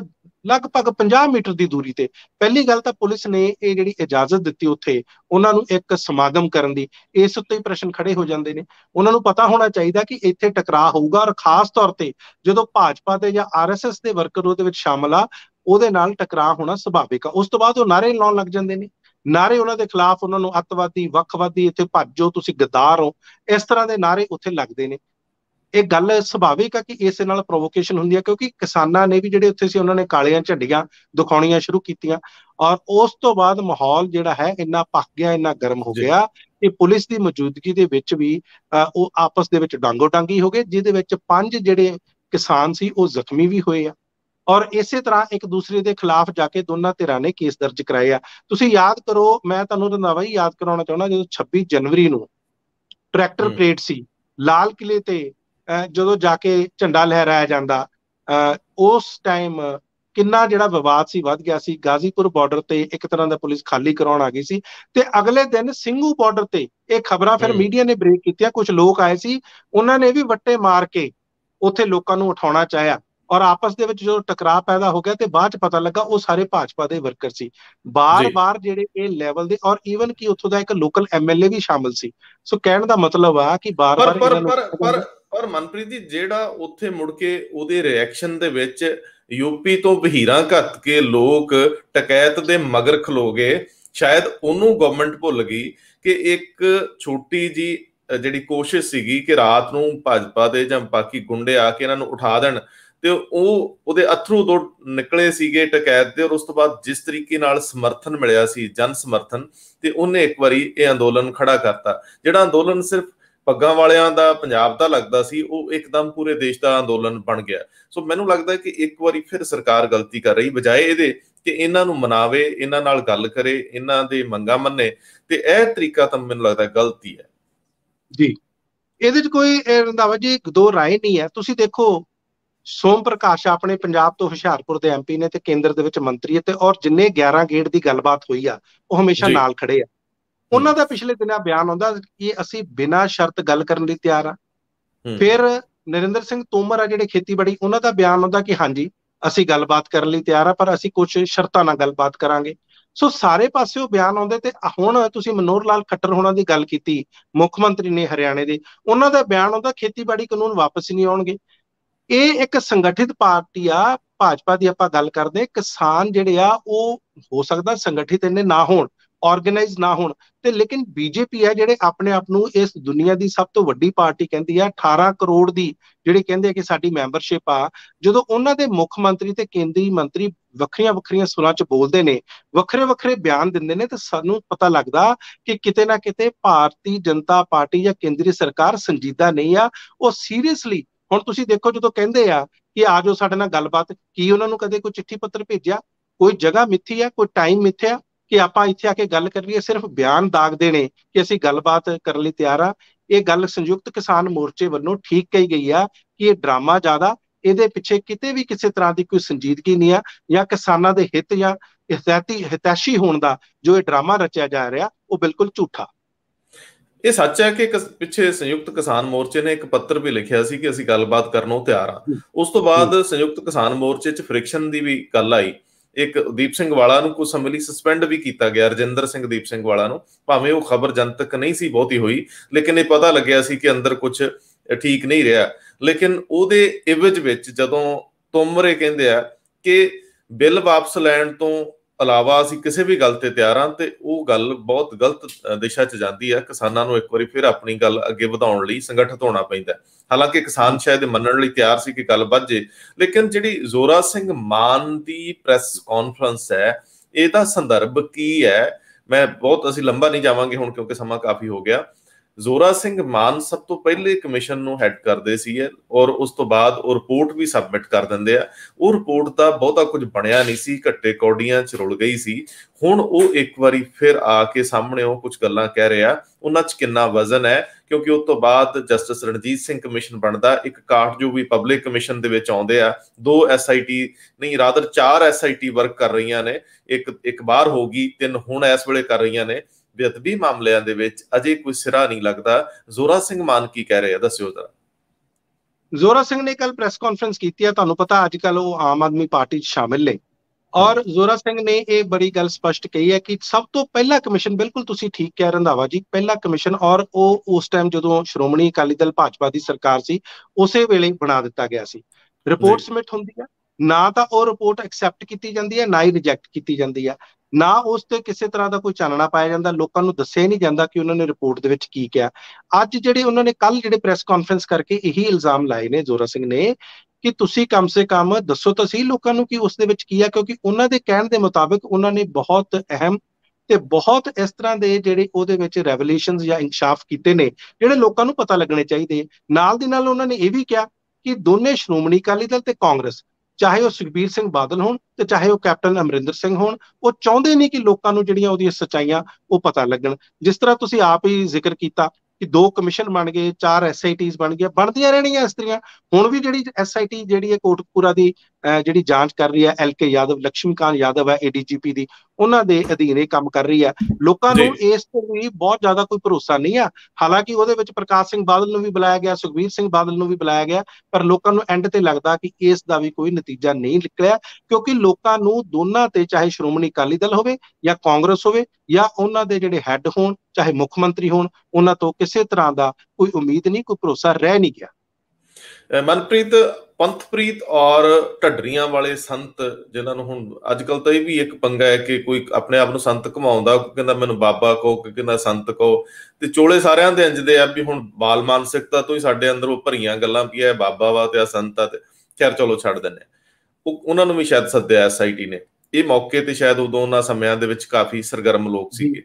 ਲਗਭਗ 50 ਮੀਟਰ ਦੀ ਦੂਰੀ ਤੇ ਪਹਿਲੀ ਗੱਲ ਤਾਂ ਪੁਲਿਸ ਨੇ ਇਹ ਜਿਹੜੀ ਇਜਾਜ਼ਤ ਦਿੱਤੀ ਉੱਥੇ ਉਹਨਾਂ ਨੂੰ ਇੱਕ ਸਮਾਗਮ ਕਰਨ ਦੀ ਇਸ ਉੱਤੇ ਹੀ ਪ੍ਰਸ਼ਨ ਖੜੇ ਹੋ ਜਾਂਦੇ ਨੇ ਉਹਨਾਂ ਨੂੰ ਪਤਾ ਹੋਣਾ ਚਾਹੀਦਾ ਕਿ ਇੱਥੇ ਟਕਰਾਅ ਹੋਊਗਾ ਔਰ ਖਾਸ ਤੌਰ ਤੇ ਜਦੋਂ ਭਾਜਪਾ ਦੇ ਜਾਂ ਆਰਐਸਐਸ ਦੇ ਵਰਕਰ ਉਹਦੇ ਵਿੱਚ ਸ਼ਾਮਲ ਆ ਉਹਦੇ ਨਾਲ ਟਕਰਾਅ ਹੋਣਾ ਸੁਭਾਵਿਕ ਆ ਉਸ ਤੋਂ ਬਾਅਦ ਉਹ ਨਾਰੇ ਲਾਉਣ ਲੱਗ ਜਾਂਦੇ ਨੇ ਨਾਰੇ ਉਹਨਾਂ ਦੇ ਖਿਲਾਫ ਉਹਨਾਂ ਨੂੰ ਅੱਤਵਾਦੀ ਵੱਖਵਾਦੀ ਇੱਥੇ ਭੱਜੋ ਤੁਸੀਂ ਗਦਾਰ ਹੋ ਇਸ ਤਰ੍ਹਾਂ ਦੇ ਨਾਰੇ ਉੱਥੇ ਲੱਗਦੇ ਨੇ ਇਹ ਗੱਲ ਸੁਭਾਵਿਕ ਆ ਕਿ ਇਸ ਨਾਲ ਪ੍ਰੋਵੋਕੇਸ਼ਨ ਹੁੰਦੀ ਆ ਕਿਉਂਕਿ ਕਿਸਾਨਾਂ ਨੇ ਵੀ ਜਿਹੜੇ ਉੱਥੇ ਸੀ ਉਹਨਾਂ ਨੇ ਕਾਲੀਆਂ ਝੰਡੀਆਂ ਦਿਖਾਉਣੀਆਂ ਸ਼ੁਰੂ ਕੀਤੀਆਂ ਔਰ ਉਸ ਤੋਂ ਬਾਅਦ ਮਾਹੌਲ ਜਿਹੜਾ ਹੈ ਇੰਨਾ ਪੱਕ ਗਿਆ ਇੰਨਾ ਗਰਮ ਹੋ ਗਿਆ ਕਿ ਪੁਲਿਸ ਦੀ ਮੌਜੂਦਗੀ ਦੇ ਵਿੱਚ ਵੀ ਉਹ ਆਪਸ ਦੇ ਵਿੱਚ ਡਾਂਗੋ ਟਾਂਗੀ ਹੋ ਗਏ ਜਿਹਦੇ ਵਿੱਚ ਪੰਜ ਜਿਹੜੇ ਕਿਸਾਨ ਸੀ ਉਹ ਜ਼ਖਮੀ ਵੀ ਹੋਏ ਆ ਔਰ ਇਸੇ ਤਰ੍ਹਾਂ ਇੱਕ ਦੂਸਰੇ ਦੇ ਖਿਲਾਫ ਜਾ ਕੇ ਦੋਨਾਂ ਧਿਰਾਂ ਨੇ ਕੇਸ ਦਰਜ ਕਰਾਏ ਆ ਤੁਸੀਂ ਯਾਦ ਕਰੋ ਮੈਂ ਤੁਹਾਨੂੰ ਰੰਧਾਵਾ ਹੀ ਯਾਦ ਕਰਾਉਣਾ ਚਾਹੁੰਦਾ ਜਦੋਂ 26 ਜਨਵਰੀ ਨੂੰ ਟਰੈਕਟਰ ਪਰੇਡ ਸੀ ਲਾਲ ਕਿਲੇ ਤੇ ਜਦੋਂ ਜਾ ਕੇ ਝੰਡਾ ਲਹਿਰਾਇਆ ਜਾਂਦਾ ਉਸ ਟਾਈਮ ਕਿੰਨਾ ਜਿਹੜਾ ਵਿਵਾਦ ਸੀ ਵੱਧ ਗਿਆ ਸੀ ਗਾਜ਼ੀਪੁਰ ਬਾਰਡਰ ਤੇ ਇੱਕ ਤਰ੍ਹਾਂ ਦਾ ਪੁਲਿਸ ਖਾਲੀ ਕਰਾਉਣ ਆ ਗਈ ਸੀ ਤੇ ਅਗਲੇ ਦਿਨ ਸਿੰਘੂ ਬਾਰਡਰ ਤੇ ਇਹ ਖਬਰਾਂ ਫਿਰ ਮੀਡੀਆ ਨੇ ਬ੍ਰੇਕ ਕੀਤੀਆਂ ਕੁਝ ਲੋਕ ਆਏ ਸੀ ਉਹਨਾਂ ਨੇ ਵੀ ਵੱਟੇ ਮਾਰ ਕੇ ਉੱਥੇ ਲੋਕਾਂ ਨੂੰ ਉਠਾਉਣਾ ਚਾਹਿਆ ਔਰ ਆਪਸ ਦੇ ਵਿੱਚ ਜੋ ਟਕਰਾਅ ਪੈਦਾ ਹੋ ਗਿਆ ਤੇ ਬਾਅਦ ਚ ਪਤਾ ਲੱਗਾ ਉਹ ਸਾਰੇ ਭਾਜਪਾ ਦੇ ਵਰਕਰ ਸੀ ਬਾਰ-ਬਾਰ ਜਿਹੜੇ ਇਹ ਲੈਵਲ ਦੇ ਔਰ ਈਵਨ ਕਿ ਉੱਥੋਂ ਦਾ ਇੱਕ ਲੋਕਲ ਐਮਐਲਏ ਵੀ ਸ਼ਾਮਿਲ ਸੀ ਸੋ ਕਹਿਣ ਦਾ ਮਤਲਬ ਆ ਕਿ ਬਾਰ-ਬਾਰ ਪਰ ਪਰ ਪਰ ਪਰ ਮਨਪ੍ਰੀਤ ਜੀ ਜਿਹੜਾ ਉੱਥੇ ਮੁੜ ਕੇ ਉਹਦੇ ਰਿਐਕਸ਼ਨ ਦੇ ਵਿੱਚ ਯੂਪੀ ਤੋਂ ਬਹੀਰਾ ਘੱਤ ਕੇ ਲੋਕ ਟਕੈਤ ਦੇ ਮਗਰ ਖਲੋ ਗਏ ਸ਼ਾਇਦ ਉਹਨੂੰ ਗਵਰਨਮੈਂਟ ਭੁੱਲ ਗਈ ਕਿ ਇੱਕ ਛੋਟੀ ਜੀ ਜਿਹੜੀ ਕੋਸ਼ਿਸ਼ ਸੀਗੀ ਕਿ ਰਾਤ ਨੂੰ ਭਾਜਪਾ ਦੇ ਜਾਂ ਬਾਕੀ ਗੁੰਡੇ ਆ ਕੇ ਇਹਨਾਂ ਨੂੰ ਉਠਾ ਦੇਣ ਤੇ ਉਹ ਉਹਦੇ ਅਥਰੂ ਤੋਂ ਨਿਕਲੇ ਸੀਗੇ ਟਕੈਤ ਦੇ ਔਰ ਉਸ ਤੋਂ ਬਾਅਦ ਜਿਸ ਤਰੀਕੇ ਨਾਲ ਸਮਰਥਨ ਮਿਲਿਆ ਸੀ ਜਨ ਸਮਰਥਨ ਤੇ ਉਹਨੇ ਇੱਕ ਵਾਰੀ ਇਹ ਅੰਦੋਲਨ ਖੜਾ ਕਰਤਾ ਜਿਹੜਾ ਅੰਦੋਲਨ ਸਿਰਫ ਪੱਗਾਂ ਵਾਲਿਆਂ ਦਾ ਪੰਜਾਬ ਦਾ ਲੱਗਦਾ ਸੀ ਉਹ ਇੱਕਦਮ ਪੂਰੇ ਦੇਸ਼ ਦਾ ਅੰਦੋਲਨ ਬਣ ਗਿਆ ਸੋ ਮੈਨੂੰ ਲੱਗਦਾ ਕਿ ਇੱਕ ਵਾਰੀ ਫਿਰ ਸਰਕਾਰ ਗਲਤੀ ਕਰ ਰਹੀ ਬਜਾਏ ਇਹਦੇ ਕਿ ਇਹਨਾਂ ਨੂੰ ਮਨਾਵੇ ਇਹਨਾਂ ਨਾਲ ਗੱਲ ਕਰੇ ਇਹਨਾਂ ਦੇ ਮੰਗਾਂ ਮੰਨੇ ਤੇ ਇਹ ਤਰੀਕਾ ਤਾਂ ਮੈਨੂੰ ਲੱਗਦਾ ਗਲਤੀ ਹੈ ਜੀ ਇਹਦੇ ਚ ਕੋਈ ਰੰਦਾਵਾ ਜੀ ਦੋ رائے ਨਹੀਂ ਹੈ ਤੁਸੀਂ ਦੇਖੋ ਸੋਮ ਪ੍ਰਕਾਸ਼ ਆਪਣੇ ਪੰਜਾਬ ਤੋਂ ਹੁਸ਼ਿਆਰਪੁਰ ਦੇ ਐਮਪੀ ਨੇ ਤੇ ਕੇਂਦਰ ਦੇ ਵਿੱਚ ਮੰਤਰੀ ਹੈ ਤੇ ਔਰ ਜਿੰਨੇ 11 ਗੇੜ ਦੀ ਗੱਲਬਾਤ ਹੋਈ ਆ ਉਹ ਹਮੇਸ਼ਾ ਨਾਲ ਖੜੇ ਆ ਉਹਨਾਂ ਦਾ ਪਿਛਲੇ ਦਿਨਾਂ ਬਿਆਨ ਆਉਂਦਾ ਕਿ ਅਸੀਂ ਬਿਨਾਂ ਸ਼ਰਤ ਗੱਲ ਕਰਨ ਲਈ ਤਿਆਰ ਆ ਫਿਰ ਨਰਿੰਦਰ ਸਿੰਘ ਤੋਮਰ ਆ ਜਿਹੜੇ ਖੇਤੀਬਾੜੀ ਉਹਨਾਂ ਦਾ ਬਿਆਨ ਆਉਂਦਾ ਕਿ ਹਾਂਜੀ ਅਸੀਂ ਗੱਲਬਾਤ ਕਰਨ ਲਈ ਤਿਆਰ ਆ ਪਰ ਅਸੀਂ ਕੁਝ ਸ਼ਰਤਾਂ ਨਾਲ ਗੱਲਬਾਤ ਕਰਾਂਗੇ ਸੋ ਸਾਰੇ ਪਾਸਿਓਂ ਬਿਆਨ ਆਉਂਦੇ ਤੇ ਹੁਣ ਤੁਸੀਂ ਮਨੋਹਰ ਲਾਲ ਖੱਟਰ ਹੋਣਾਂ ਦੀ ਗੱਲ ਕੀਤੀ ਮੁੱਖ ਮੰਤਰੀ ਨੇ ਹਰਿਆਣੇ ਦੇ ਉਹਨਾਂ ਦਾ ਬਿਆਨ ਆਉਂਦਾ ਖੇਤੀਬਾੜੀ ਕਾਨੂੰਨ ਵਾਪਸ ਨਹੀਂ ਆਉਣਗੇ ਇਹ ਇੱਕ ਸੰਗਠਿਤ ਪਾਰਟੀ ਆ ਭਾਜਪਾ ਦੀ ਆਪਾਂ ਗੱਲ ਕਰਦੇ ਕਿਸਾਨ ਜਿਹੜੇ ਆ ਉਹ ਹੋ ਸਕਦਾ ਸੰਗਠਿਤ ਇਹਨੇ ਨਾ ਹੋਣ ਆਰਗੇਨਾਈਜ਼ ਨਾ ਹੋਣ ਤੇ ਲੇਕਿਨ ਬੀਜੇਪੀ ਹੈ ਜਿਹੜੇ ਆਪਣੇ ਆਪ ਨੂੰ ਇਸ ਦੁਨੀਆ ਦੀ ਸਭ ਤੋਂ ਵੱਡੀ ਪਾਰਟੀ ਕਹਿੰਦੀ ਆ 18 ਕਰੋੜ ਦੀ ਜਿਹੜੇ ਕਹਿੰਦੇ ਆ ਕਿ ਸਾਡੀ ਮੈਂਬਰਸ਼ਿਪ ਆ ਜਦੋਂ ਉਹਨਾਂ ਦੇ ਮੁੱਖ ਮੰਤਰੀ ਤੇ ਕੇਂਦਰੀ ਮੰਤਰੀ ਵੱਖਰੀਆਂ ਵੱਖਰੀਆਂ ਸੁਰਾਂ 'ਚ ਬੋਲਦੇ ਨੇ ਵੱਖਰੇ ਵੱਖਰੇ ਬਿਆਨ ਦਿੰਦੇ ਨੇ ਤੇ ਸਾਨੂੰ ਪਤਾ ਲੱਗਦਾ ਕਿ ਕਿਤੇ ਨਾ ਕਿਤੇ ਭਾਰਤੀ ਜਨਤਾ ਪਾਰਟੀ ਜਾਂ ਕੇਂਦਰੀ ਸਰਕਾਰ ਸੰਜੀਦਾ ਨਹੀਂ ਆ ਉਹ ਸੀਰੀਅਸਲੀ ਹੁਣ ਤੁਸੀਂ ਦੇਖੋ ਜਦੋਂ ਕਹਿੰਦੇ ਆ ਕਿ ਆਜੋ ਸਾਡੇ ਨਾਲ ਗੱਲਬਾਤ ਕੀ ਉਹਨਾਂ ਨੂੰ ਕਦੇ ਕੋਈ ਚਿੱਠੀ ਪੱਤਰ ਭੇਜਿਆ ਕੋਈ ਜਗ੍ਹਾ ਮਿੱਥੀ ਆ ਕੋਈ ਟਾਈਮ ਮਿੱਥਿਆ ਕਿ ਆਪਾਂ ਇੱਥੇ ਆ ਕੇ ਗੱਲ ਕਰਨੀ ਹੈ ਸਿਰਫ ਬਿਆਨ ਦਾਗ ਦੇਣੇ ਕਿ ਅਸੀਂ ਗੱਲਬਾਤ ਕਰਨ ਲਈ ਤਿਆਰ ਆ ਇਹ ਗੱਲ ਸੰਯੁਕਤ ਕਿਸਾਨ ਮੋਰਚੇ ਵੱਲੋਂ ਠੀਕ ਕਹੀ ਗਈ ਆ ਕਿ ਇਹ ਡਰਾਮਾ ਜ਼ਿਆਦਾ ਇਹਦੇ ਪਿੱਛੇ ਕਿਤੇ ਵੀ ਕਿਸੇ ਤਰ੍ਹਾਂ ਦੀ ਕੋਈ ਸੰਜੀਦਗੀ ਨਹੀਂ ਆ ਜਾਂ ਕਿਸਾਨਾਂ ਦੇ ਹਿੱਤ ਜਾਂ ਇਸਤਿਹਾਤੀ ਹਿਤੈਸ਼ੀ ਹੋਣ ਦਾ ਜੋ ਇਹ ਡਰਾਮਾ ਰਚਿਆ ਜਾ ਰਿਹਾ ਉਹ ਬਿਲਕੁਲ ਝੂਠਾ ਇਹ ਸੱਚ ਹੈ ਕਿ ਪਿੱਛੇ ਸੰਯੁਕਤ ਕਿਸਾਨ ਮੋਰਚੇ ਨੇ ਇੱਕ ਪੱਤਰ ਵੀ ਲਿਖਿਆ ਸੀ ਕਿ ਅਸੀਂ ਗੱਲਬਾਤ ਕਰਨ ਨੂੰ ਤਿਆਰ ਆ ਉਸ ਤੋਂ ਬਾਅਦ ਸੰਯੁਕਤ ਕਿਸਾਨ ਮੋਰਚੇ 'ਚ ਫ੍ਰਿਕਸ਼ਨ ਦੀ ਵੀ ਗੱਲ ਆਈ ਇੱਕ ਦੀਪ ਸਿੰਘ ਵਾਲਾ ਨੂੰ ਕੁਝ ਸਮੇਂ ਲਈ ਸਸਪੈਂਡ ਵੀ ਕੀਤਾ ਗਿਆ ਰਜਿੰਦਰ ਸਿੰਘ ਦੀਪ ਸਿੰਘ ਵਾਲਾ ਨੂੰ ਭਾਵੇਂ ਉਹ ਖਬਰ ਜਨਤਕ ਨਹੀਂ ਸੀ ਬਹੁਤੀ ਹੋਈ ਲੇਕਿਨ ਇਹ ਪਤਾ ਲੱਗਿਆ ਸੀ ਕਿ ਅੰਦਰ ਕੁਝ ਠੀਕ ਨਹੀਂ ਰਿਹਾ ਲੇਕਿਨ ਉਹਦੇ ਇਵਜ ਵਿੱਚ ਜਦੋਂ ਤੁਮਰੇ ਕਹਿੰਦੇ ਆ ਕਿ ਬਿੱਲ ਵਾਪਸ ਲੈਣ ਤੋਂ ਇਲਾਵਾ ਅਸੀਂ ਕਿਸੇ ਵੀ ਗੱਲ ਤੇ ਤਿਆਰ ਹਾਂ ਤੇ ਉਹ ਗੱਲ ਬਹੁਤ ਗਲਤ ਦਿਸ਼ਾ 'ਚ ਜਾਂਦੀ ਹੈ ਕਿਸਾਨਾਂ ਨੂੰ ਇੱਕ ਵਾਰੀ ਫਿਰ ਆਪਣੀ ਗੱਲ ਅੱਗੇ ਵਧਾਉਣ ਲਈ ਸੰਗਠਿਤ ਹੋਣਾ ਪੈਂਦਾ ਹਾਲਾਂਕਿ ਕਿਸਾਨ ਸ਼ਾਇਦ ਮੰਨਣ ਲਈ ਤਿਆਰ ਸੀ ਕਿ ਗੱਲ ਵੱਜੇ ਲੇਕਿਨ ਜਿਹੜੀ ਜ਼ੋਰਾ ਸਿੰਘ ਮਾਨ ਦੀ ਪ੍ਰੈਸ ਕਾਨਫਰੰਸ ਹੈ ਇਹਦਾ ਸੰਦਰਭ ਕੀ ਹੈ ਮੈਂ ਬਹੁਤ ਅਸੀਂ ਲੰਬਾ ਨਹੀਂ ਜਾਵਾਂਗੇ ਹੁਣ ਕਿਉਂਕਿ ਸਮਾਂ ਕਾਫੀ ਹੋ ਗਿਆ ਜ਼ੋਰਾ ਸਿੰਘ ਮਾਨ ਸਭ ਤੋਂ ਪਹਿਲੇ ਕਮਿਸ਼ਨ ਨੂੰ ਹੈਡ ਕਰਦੇ ਸੀ ਔਰ ਉਸ ਤੋਂ ਬਾਅਦ ਉਹ ਰਿਪੋਰਟ ਵੀ ਸਬਮਿਟ ਕਰ ਦਿੰਦੇ ਆ ਉਹ ਰਿਪੋਰਟ ਦਾ ਬਹੁਤਾ ਕੁਝ ਬਣਿਆ ਨਹੀਂ ਸੀ ਘੱਟੇ ਕੌਡੀਆਂ ਚ ਰੁਲ ਗਈ ਸੀ ਹੁਣ ਉਹ ਇੱਕ ਵਾਰੀ ਫਿਰ ਆ ਕੇ ਸਾਹਮਣੇ ਉਹ ਕੁਝ ਗੱਲਾਂ ਕਹਿ ਰਿਹਾ ਉਹਨਾਂ 'ਚ ਕਿੰਨਾ ਵਜ਼ਨ ਹੈ ਕਿਉਂਕਿ ਉਸ ਤੋਂ ਬਾਅਦ ਜਸਟਿਸ ਰਣਜੀਤ ਸਿੰਘ ਕਮਿਸ਼ਨ ਬਣਦਾ ਇੱਕ ਕਾਠ ਜੋ ਵੀ ਪਬਲਿਕ ਕਮਿਸ਼ਨ ਦੇ ਵਿੱਚ ਆਉਂਦੇ ਆ ਦੋ ਐਸਆਈਟੀ ਨਹੀਂ ਰਾਦਰ ਚਾਰ ਐਸਆਈਟੀ ਵਰਕ ਕਰ ਰਹੀਆਂ ਨੇ ਇੱਕ ਇੱਕ ਬਾਹਰ ਗਈ ਤਿੰਨ ਹੁਣ ਇਸ ਵੇਲੇ ਕਰ ਰਹੀਆਂ ਨੇ ਬੇਅਦਬੀ ਮਾਮਲਿਆਂ ਦੇ ਵਿੱਚ ਅਜੇ ਕੋਈ ਸਿਰਾ ਨਹੀਂ ਲੱਗਦਾ ਜ਼ੋਰਾ ਸਿੰਘ ਮਾਨ ਕੀ ਕਹਿ ਰਹੇ ਆ ਦੱਸਿਓ ਜ਼ਰਾ ਜ਼ੋਰਾ ਸਿੰਘ ਨੇ ਕੱਲ ਪ੍ਰੈਸ ਕਾਨਫਰੰਸ ਕੀਤੀ ਹੈ ਤੁਹਾਨੂੰ ਪਤਾ ਅੱਜ ਕੱਲ ਉਹ ਆਮ ਆਦਮੀ ਪਾਰਟੀ 'ਚ ਸ਼ਾਮਿਲ ਨੇ ਔਰ ਜ਼ੋਰਾ ਸਿੰਘ ਨੇ ਇਹ ਬੜੀ ਗੱਲ ਸਪਸ਼ਟ ਕਹੀ ਹੈ ਕਿ ਸਭ ਤੋਂ ਪਹਿਲਾ ਕਮਿਸ਼ਨ ਬਿਲਕੁਲ ਤੁਸੀਂ ਠੀਕ ਕਹਿ ਰੰਧਾਵਾ ਜੀ ਪਹਿਲਾ ਕਮਿਸ਼ਨ ਔਰ ਉਹ ਉਸ ਟਾਈਮ ਜਦੋਂ ਸ਼੍ਰੋਮਣੀ ਅਕਾਲੀ ਦਲ ਭਾਜਪਾ ਦੀ ਸਰਕਾਰ ਸੀ ਉਸੇ ਵੇਲੇ ਬਣਾ ਦਿੱਤਾ ਗਿਆ ਸੀ ਰਿਪੋਰਟ ਸਬਮਿਟ ਹੁੰਦੀ ਹੈ ਨਾ ਤਾਂ ਉਹ ਰਿਪੋਰਟ ਐਕਸੈਪਟ ਕੀਤੀ ਜਾਂਦੀ ਹੈ ਨਾ ਹੀ ਰਿਜੈਕਟ ਕੀਤੀ ਜਾਂਦੀ ਹੈ ਨਾ ਉਸ ਤੇ ਕਿਸੇ ਤਰ੍ਹਾਂ ਦਾ ਕੋਈ ਚਾਨਣਾ ਪਾਇਆ ਜਾਂਦਾ ਲੋਕਾਂ ਨੂੰ ਦੱਸਿਆ ਨਹੀਂ ਜਾਂਦਾ ਕਿ ਉਹਨਾਂ ਨੇ ਰਿਪੋਰਟ ਦੇ ਵਿੱਚ ਕੀ ਕਿਹਾ ਅੱਜ ਜਿਹੜੇ ਉਹਨਾਂ ਨੇ ਕੱਲ ਜਿਹੜੇ ਪ੍ਰੈਸ ਕਾਨਫਰੰਸ ਕਰਕੇ ਇਹੀ ਇਲਜ਼ਾਮ ਲਾਏ ਨੇ ਜ਼ੋਰਾ ਸਿੰਘ ਨੇ ਕਿ ਤੁਸੀਂ ਕਮ ਸੇ ਕਮ ਦੱਸੋ ਤਾਂ ਸਹੀ ਲੋਕਾਂ ਨੂੰ ਕਿ ਉਸ ਦੇ ਵਿੱਚ ਕੀ ਆ ਕਿਉਂਕਿ ਉਹਨਾਂ ਦੇ ਕਹਿਣ ਦੇ ਮੁਤਾਬਕ ਉਹਨਾਂ ਨੇ ਬਹੁਤ ਅਹਿਮ ਤੇ ਬਹੁਤ ਇਸ ਤਰ੍ਹਾਂ ਦੇ ਜਿਹੜੇ ਉਹਦੇ ਵਿੱਚ ਰੈਵਲੇਸ਼ਨਸ ਜਾਂ ਇਨਕਸ਼ਾਫ ਕੀਤੇ ਨੇ ਜਿਹੜੇ ਲੋਕਾਂ ਨੂੰ ਪਤਾ ਲੱਗਣੇ ਚਾਹੀਦੇ ਨਾਲ ਦੀ ਨਾਲ ਉਹਨਾਂ ਨੇ ਇਹ ਵੀ ਕਿਹਾ ਕਿ ਦੋਨੇ ਸ਼੍ਰੋਮਣੀ ਅਕਾਲੀ ਦਲ ਤੇ ਕਾਂਗਰਸ ਚਾਹੇ ਉਹ ਸੁਖਬੀਰ ਸਿੰਘ ਬਾਦਲ ਹੋਣ ਤੇ ਚਾਹੇ ਉਹ ਕੈਪਟਨ ਅਮਰਿੰਦਰ ਸਿੰਘ ਹੋਣ ਉਹ ਚਾਹੁੰਦੇ ਨੇ ਕਿ ਲੋਕਾਂ ਨੂੰ ਜਿਹੜੀਆਂ ਉਹਦੀਆਂ ਸਚਾਈਆਂ ਉਹ ਪਤਾ ਲੱਗਣ ਜਿਸ ਤਰ੍ਹਾਂ ਤੁਸੀਂ ਆਪ ਹੀ ਜ਼ਿਕਰ ਕੀਤਾ ਕਿ ਦੋ ਕਮਿਸ਼ਨ ਬਣ ਗਏ ਚਾਰ ਐਸਆਈਟੀਜ਼ ਬਣ ਗਏ ਬਣਦੀਆਂ ਰਹਿਣੀਆਂ ਇਸਤਰੀਆਂ ਹੁਣ ਵੀ ਜਿਹੜੀ ਐਸਆਈਟੀ ਜਿਹੜੀ ਹੈ ਕੋਟਕਪੂਰਾ ਦੀ ਜਿਹੜੀ ਜਾਂਚ ਕਰ ਰਹੀ ਹੈ ਐਲਕੇ ਯਾਦਵ ਲక్ష్ਮੀਕਾਂਤ ਯਾਦਵ ਹੈ ਏਡੀਜੀਪੀ ਦੀ ਉਹਨਾਂ ਦੇ ਅਧੀਨ ਇਹ ਕੰਮ ਕਰ ਰਹੀ ਹੈ ਲੋਕਾਂ ਨੂੰ ਇਸ ਤੋਂ ਵੀ ਬਹੁਤ ਜ਼ਿਆਦਾ ਕੋਈ ਭਰੋਸਾ ਨਹੀਂ ਆ ਹਾਲਾਂਕਿ ਉਹਦੇ ਵਿੱਚ ਪ੍ਰਕਾਸ਼ ਸਿੰਘ ਬਾਦਲ ਨੂੰ ਵੀ ਬੁਲਾਇਆ ਗਿਆ ਸੁਖਵੀਰ ਸਿੰਘ ਬਾਦਲ ਨੂੰ ਵੀ ਬੁਲਾਇਆ ਗਿਆ ਪਰ ਲੋਕਾਂ ਨੂੰ ਐਂਡ ਤੇ ਲੱਗਦਾ ਕਿ ਇਸ ਦਾ ਵੀ ਕੋਈ ਨਤੀਜਾ ਨਹੀਂ ਨਿਕਲਿਆ ਕਿਉਂਕਿ ਲੋਕਾਂ ਨੂੰ ਦੋਨਾਂ ਤੇ ਚਾਹੇ ਸ਼੍ਰੋਮਣੀ ਅਕਾਲੀ ਦਲ ਹੋਵੇ ਜਾਂ ਕਾਂਗਰਸ ਹੋਵੇ ਜਾਂ ਉਹਨਾਂ ਦੇ ਜਿਹੜੇ ਹੈੱਡ ਹੋਣ ਚਾਹੇ ਮੁੱਖ ਮੰਤਰੀ ਹੋਣ ਉਹਨਾਂ ਤੋਂ ਕਿਸੇ ਤਰ੍ਹਾਂ ਦਾ ਕੋਈ ਉਮੀਦ ਨਹੀਂ ਕੋਈ ਭਰੋਸਾ ਰਹਿ ਨਹੀਂ ਗਿਆ ਮਨਪ੍ਰੀਤ ਪੰਥਪ੍ਰੀਤ ਔਰ ਢੱਡਰੀਆਂ ਵਾਲੇ ਸੰਤ ਜਿਨ੍ਹਾਂ ਨੂੰ ਹੁਣ ਅੱਜ ਕੱਲ ਤਾਂ ਇਹ ਵੀ ਇੱਕ ਪੰਗਾ ਹੈ ਕਿ ਕੋਈ ਆਪਣੇ ਆਪ ਨੂੰ ਸੰਤ ਘਮਾਉਂਦਾ ਕਹਿੰਦਾ ਮੈਨੂੰ ਬਾਬਾ ਕਹੋ ਕਹਿੰਦਾ ਸੰਤ ਕਹੋ ਤੇ ਚੋਲੇ ਸਾਰਿਆਂ ਦੇ ਅੰਜਦੇ ਆ ਵੀ ਹੁਣ ਬਾਲ ਮਾਨਸਿਕਤਾ ਤੋਂ ਹੀ ਸਾਡੇ ਅੰਦਰ ਉਹ ਭਰੀਆਂ ਗੱਲਾਂ ਵੀ ਹੈ ਬਾਬਾ ਵਾ ਤੇ ਆ ਸੰਤ ਆ ਤੇ ਖੈਰ ਚਲੋ ਛੱਡ ਦਿੰਨੇ ਉਹ ਉਹਨਾਂ ਨੂੰ ਵੀ ਸ਼ਾਇਦ ਸੱਦਿਆ ਐਸਆਈਟੀ ਨੇ ਇਹ ਮੌਕੇ ਤੇ ਸ਼ਾਇਦ ਉਦੋਂ ਉਹਨਾਂ ਸਮਿਆਂ ਦੇ ਵਿੱਚ ਕਾਫੀ ਸਰਗਰਮ ਲੋਕ ਸੀਗੇ